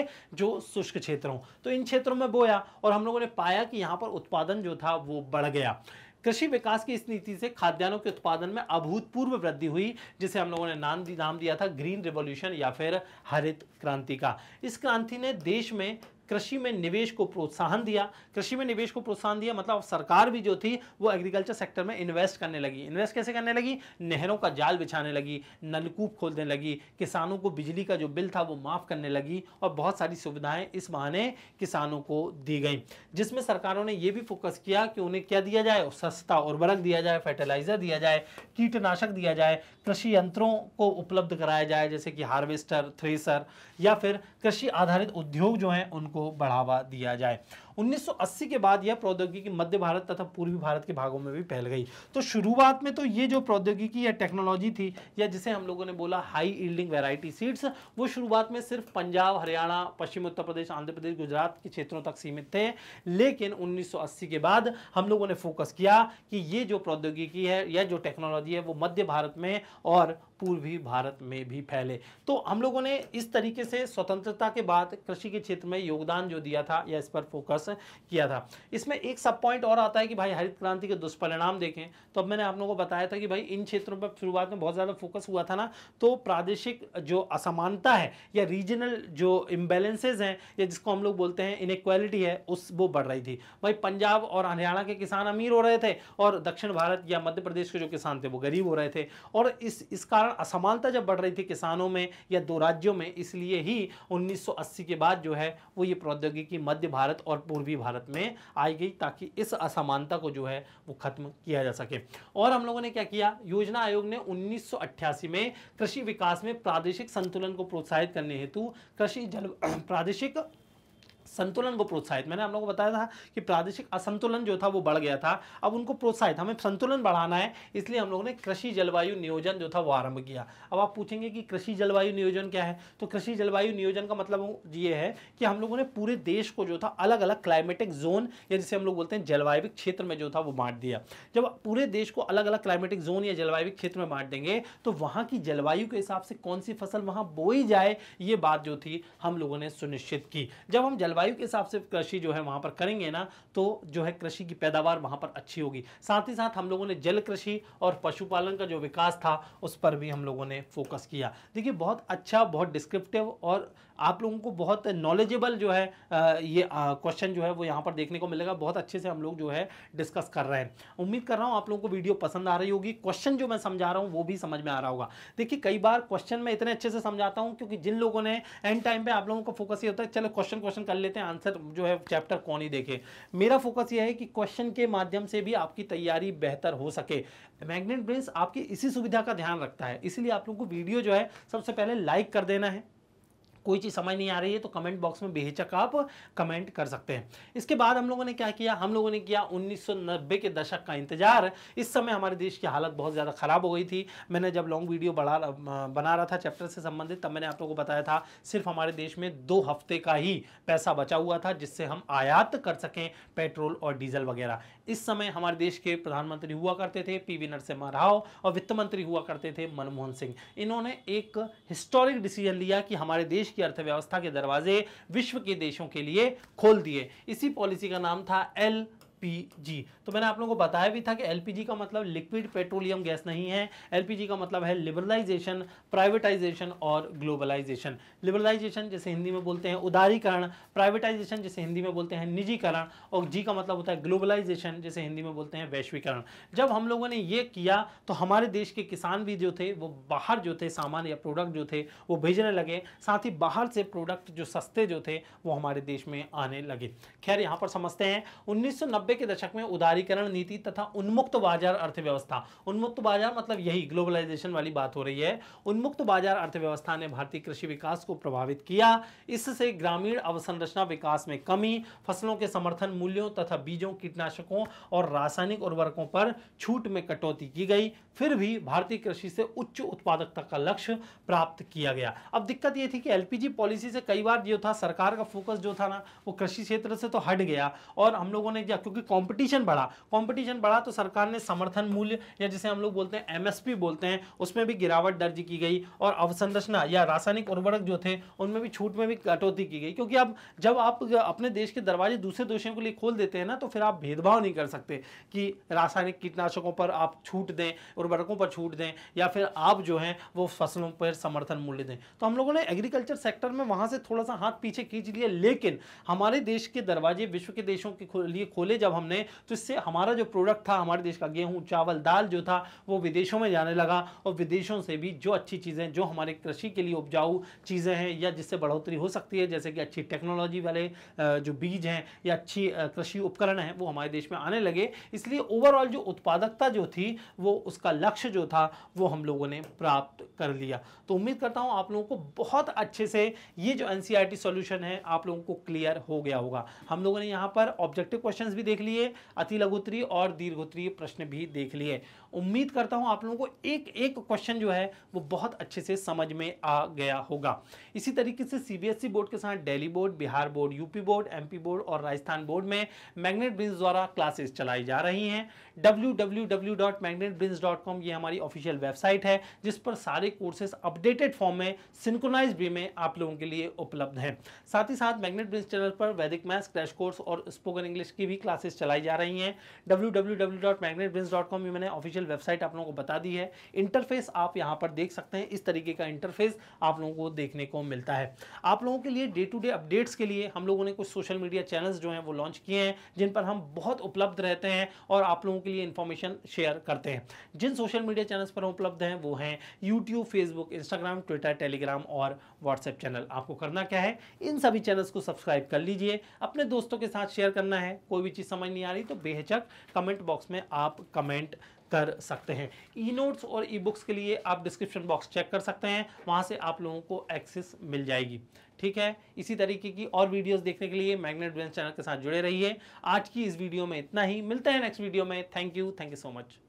A: जो शुष्क क्षेत्र हों तो इन क्षेत्रों में बोया और हम लोगों ने पाया कि यहाँ पर उत्पादन जो था वो बढ़ गया कृषि विकास की इस नीति से खाद्यान्नों के उत्पादन में अभूतपूर्व वृद्धि हुई जिसे हम लोगों ने नाम नाम दिया था ग्रीन रिवॉल्यूशन या फिर हरित क्रांति का इस क्रांति ने देश में कृषि में निवेश को प्रोत्साहन दिया कृषि में निवेश को प्रोत्साहन दिया मतलब सरकार भी जो थी वो एग्रीकल्चर सेक्टर में इन्वेस्ट करने लगी इन्वेस्ट कैसे करने लगी नहरों का जाल बिछाने लगी नलकूप खोलने लगी किसानों को बिजली का जो बिल था वो माफ़ करने लगी और बहुत सारी सुविधाएं इस बहाने किसानों को दी गई जिसमें सरकारों ने ये भी फोकस किया कि उन्हें क्या दिया जाए सस्ता उर्वरक दिया जाए फर्टिलाइज़र दिया जाए कीटनाशक दिया जाए कृषि यंत्रों को उपलब्ध कराया जाए जैसे कि हार्वेस्टर थ्रेसर या फिर कृषि आधारित उद्योग जो हैं उनको बढ़ावा दिया जाए 1980 के बाद यह प्रौद्योगिकी मध्य भारत तथा पूर्वी भारत के भागों में भी फैल गई तो शुरुआत में तो ये जो प्रौद्योगिकी या टेक्नोलॉजी थी या जिसे हम लोगों ने बोला हाई ईल्डिंग वेराइटी सीड्स वो शुरुआत में सिर्फ पंजाब हरियाणा पश्चिम उत्तर प्रदेश आंध्र प्रदेश गुजरात के क्षेत्रों तक सीमित थे लेकिन उन्नीस के बाद हम लोगों ने फोकस किया कि ये जो प्रौद्योगिकी है या जो टेक्नोलॉजी है वो मध्य भारत में और पूर्वी भारत में भी फैले तो हम लोगों ने इस तरीके से स्वतंत्रता के बाद कृषि के क्षेत्र में योगदान जो दिया था या इस पर फोकस किया था इसमें एक सब पॉइंट और आता है कि भाई हरित क्रांति के दुष्परिणाम देखें तो अब मैंने आप लोगों को बताया था कि भाई इन क्षेत्रों पर शुरुआत में बहुत ज़्यादा फोकस हुआ था ना तो प्रादेशिक जो असमानता है या रीजनल जो इम्बेलेंसेज हैं या जिसको हम लोग बोलते हैं इनक्वालिटी है उस वो बढ़ रही थी भाई पंजाब और हरियाणा के किसान अमीर हो रहे थे और दक्षिण भारत या मध्य प्रदेश के जो किसान थे वो गरीब हो रहे थे और इस इसका कारण कारण असमानता जब बढ़ रही थी किसानों में या दो राज्यों में इसलिए ही 1980 के बाद जो है वो ये प्रौद्योगिकी मध्य भारत और पूर्वी भारत में आई गई ताकि इस असमानता को जो है वो खत्म किया जा सके और हम लोगों ने क्या किया योजना आयोग ने उन्नीस में कृषि विकास में प्रादेशिक संतुलन को प्रोत्साहित करने हेतु कृषि जल प्रादेशिक संतुलन को प्रोत्साहित मैंने आप लोगों को बताया था कि प्रादेशिक असंतुलन जो था वो बढ़ गया था अब उनको प्रोत्साहित हमें संतुलन बढ़ाना है इसलिए हम लोगों ने कृषि जलवायु नियोजन जो था वो आरंभ किया अब आप पूछेंगे कि कृषि जलवायु नियोजन क्या है तो कृषि जलवायु नियोजन का मतलब ये है कि हम लोगों ने पूरे देश को जो था अलग अलग क्लाइमेटिक जोन या जिसे हम लोग बोलते हैं जलवायु क्षेत्र में जो था वो बांट दिया जब पूरे देश को अलग अलग क्लाइमेटिक जोन या जलवायु क्षेत्र में बांट देंगे तो वहाँ की जलवायु के हिसाब से कौन सी फसल वहाँ बोई जाए ये बात जो थी हम लोगों ने सुनिश्चित की जब हम जलवायु जलवायु के हिसाब से कृषि जो है वहाँ पर करेंगे ना तो जो है कृषि की पैदावार वहाँ पर अच्छी होगी साथ ही साथ हम लोगों ने जल कृषि और पशुपालन का जो विकास था उस पर भी हम लोगों ने फोकस किया देखिए बहुत अच्छा बहुत डिस्क्रिप्टिव और आप लोगों को बहुत नॉलेजेबल जो है ये क्वेश्चन जो है वो यहाँ पर देखने को मिलेगा बहुत अच्छे से हम लोग जो है डिस्कस कर रहे हैं उम्मीद कर रहा हूँ आप लोगों को वीडियो पसंद आ रही होगी क्वेश्चन जो मैं समझा रहा हूँ वो भी समझ में आ रहा होगा देखिए कई बार क्वेश्चन मैं इतने अच्छे से समझाता हूँ क्योंकि जिन लोगों ने एंड टाइम पर आप लोगों को फोकस ये होता है चलो क्वेश्चन क्वेश्चन कर ले लेते हैं आंसर जो है चैप्टर कौन ही देखे मेरा फोकस ये है कि क्वेश्चन के माध्यम से भी आपकी तैयारी बेहतर हो सके मैग्नेट ब्रेंस आपकी इसी सुविधा का ध्यान रखता है इसीलिए आप लोगों को वीडियो जो है सबसे पहले लाइक कर देना है कोई चीज़ समझ नहीं आ रही है तो कमेंट बॉक्स में बेहचक आप कमेंट कर सकते हैं इसके बाद हम लोगों ने क्या किया हम लोगों ने किया उन्नीस के दशक का इंतजार इस समय हमारे देश की हालत बहुत ज़्यादा ख़राब हो गई थी मैंने जब लॉन्ग वीडियो बढ़ा बना रहा था चैप्टर से संबंधित तब मैंने आप लोगों को बताया था सिर्फ हमारे देश में दो हफ्ते का ही पैसा बचा हुआ था जिससे हम आयात कर सकें पेट्रोल और डीजल वगैरह इस समय हमारे देश के प्रधानमंत्री हुआ करते थे पीवी नरसिम्हा राव और वित्त मंत्री हुआ करते थे मनमोहन सिंह इन्होंने एक हिस्टोरिक डिसीजन लिया कि हमारे देश की अर्थव्यवस्था के दरवाजे विश्व के देशों के लिए खोल दिए इसी पॉलिसी का नाम था एल पी जी तो मैंने आप लोगों को बताया भी था कि एलपीजी का मतलब लिक्विड पेट्रोलियम गैस नहीं है एलपीजी का मतलब है लिबरलाइजेशन प्राइवेटाइजेशन और ग्लोबलाइजेशन लिबरलाइजेशन जैसे हिंदी में बोलते हैं उदारीकरण प्राइवेटाइजेशन जैसे हिंदी में बोलते हैं निजीकरण और जी का मतलब होता है ग्लोबलाइजेशन जैसे हिंदी में बोलते हैं वैश्वीकरण जब हम लोगों ने ये किया तो हमारे देश के किसान भी जो थे वो बाहर जो थे सामान या प्रोडक्ट जो थे वो भेजने लगे साथ ही बाहर से प्रोडक्ट जो सस्ते जो थे वो हमारे देश में आने लगे खैर यहाँ पर समझते हैं उन्नीस के दशक में उदारी व्यापारीकरण नीति तथा उन्मुक्त बाजार अर्थव्यवस्था उन्मुक्त बाजार मतलब यही ग्लोबलाइजेशन वाली बात हो रही है उन्मुक्त बाजार अर्थव्यवस्था ने भारतीय कृषि विकास को प्रभावित किया इससे ग्रामीण अवसंरचना विकास में कमी फसलों के समर्थन मूल्यों तथा बीजों कीटनाशकों और रासायनिक उर्वरकों पर छूट में कटौती की गई फिर भी भारतीय कृषि से उच्च उत्पादकता का लक्ष्य प्राप्त किया गया अब दिक्कत यह थी कि एलपीजी पॉलिसी से कई बार जो था सरकार का फोकस जो था ना वो कृषि क्षेत्र से तो हट गया और हम लोगों ने क्योंकि कॉम्पिटिशन बढ़ा बढ़ा कंपटीशन बढ़ा तो सरकार ने समर्थन मूल्य या जिसे हम लोग बोलते हैं एमएसपी बोलते हैं उसमें भी गिरावट दर्ज की गई और अवसंरचना या रासायनिक उर्वरक जो थे उनमें भी छूट में भी कटौती की गई क्योंकि अब जब आप अपने देश के दरवाजे दूसरे देशों के लिए खोल देते हैं ना तो फिर आप भेदभाव नहीं कर सकते कि रासायनिक कीटनाशकों पर आप छूट दें उर्वरकों पर छूट दें या फिर आप जो हैं वो फसलों पर समर्थन मूल्य दें तो हम लोगों ने एग्रीकल्चर सेक्टर में वहाँ से थोड़ा सा हाथ पीछे खींच लिया लेकिन हमारे देश के दरवाजे विश्व के देशों के लिए खोले जब हमने तो इससे हमारा जो प्रोडक्ट था हमारे देश का गेहूँ चावल दाल जो था वो विदेशों में जाने लगा और विदेशों से भी जो अच्छी चीज़ें जो हमारे कृषि के लिए उपजाऊ चीज़ें हैं या जिससे बढ़ोतरी हो सकती है जैसे कि अच्छी टेक्नोलॉजी वाले जो बीज हैं या अच्छी कृषि उपकरण हैं वो हमारे देश में आने लगे इसलिए ओवरऑल जो उत्पादकता जो थी वो उसका लक्ष्य जो था वो हम लोगों ने प्राप्त कर लिया तो उम्मीद करता हूँ आप लोगों को बहुत अच्छे से ये जो एन सी e है आप लोगों को क्लियर हो गया होगा हम लोगों ने यहाँ पर ऑब्जेक्टिव क्वेश्चन भी देख लिए अति लघुत्तरीय और दीर्घोत्तरीय प्रश्न भी देख लिए उम्मीद करता हूँ आप लोगों को एक एक क्वेश्चन जो है वो बहुत अच्छे से समझ में आ गया होगा इसी तरीके से सीबीएसई e बोर्ड के साथ Delhi board Bihar board UP board MP board और राजस्थान बोर्ड में मैग्नेट ब्रिंस द्वारा क्लासेस चलाई जा रही हैं डब्ल्यू ये हमारी ऑफिशियल वेबसाइट है जिस पर सारे कोर्सेज अपडेटेड फॉर्म में सिंक्रोनाइज भी में आप लोगों के लिए उपलब्ध हैं साथ ही साथ मैग्नेट ब्रिंस चैनल पर वैदिक मैथ्स क्रैश कोर्स और स्पोकन इंग्लिश की भी क्लासेस चलाई जा रही हैं W W W dot magnet brains dot com ये मैंने ऑफिशियल वेबसाइट आप लोगों को बता दी है इंटरफेस आप यहाँ पर देख सकते हैं इस तरीके का इंटरफेस आप लोगों को देखने को मिलता है आप लोगों के लिए डे टू डे अपडेट्स के लिए हम लोगों ने कुछ सोशल मीडिया चैनल्स जो हैं वो लॉन्च किए हैं जिन पर हम बहुत उपलब्ध रहते हैं और आप लोगों के लिए इन्फॉर्मेशन शेयर करते हैं जिन सोशल मीडिया चैनल्स पर उपलब्ध हैं वो हैं YouTube Facebook Instagram Twitter Telegram और व्हाट्सएप चैनल आपको करना क्या है इन सभी चैनल्स को सब्सक्राइब कर लीजिए अपने दोस्तों के साथ शेयर करना है कोई भी चीज़ समझ नहीं आ रही तो बेहचक कमेंट बॉक्स में आप कमेंट कर सकते हैं ई नोट्स और ई बुक्स के लिए आप डिस्क्रिप्शन बॉक्स चेक कर सकते हैं वहाँ से आप लोगों को एक्सेस मिल जाएगी ठीक है इसी तरीके की और वीडियोस देखने के लिए मैग्नेट ब्रेन चैनल के साथ जुड़े रहिए आज की इस वीडियो में इतना ही मिलते हैं नेक्स्ट वीडियो में thank you thank you so much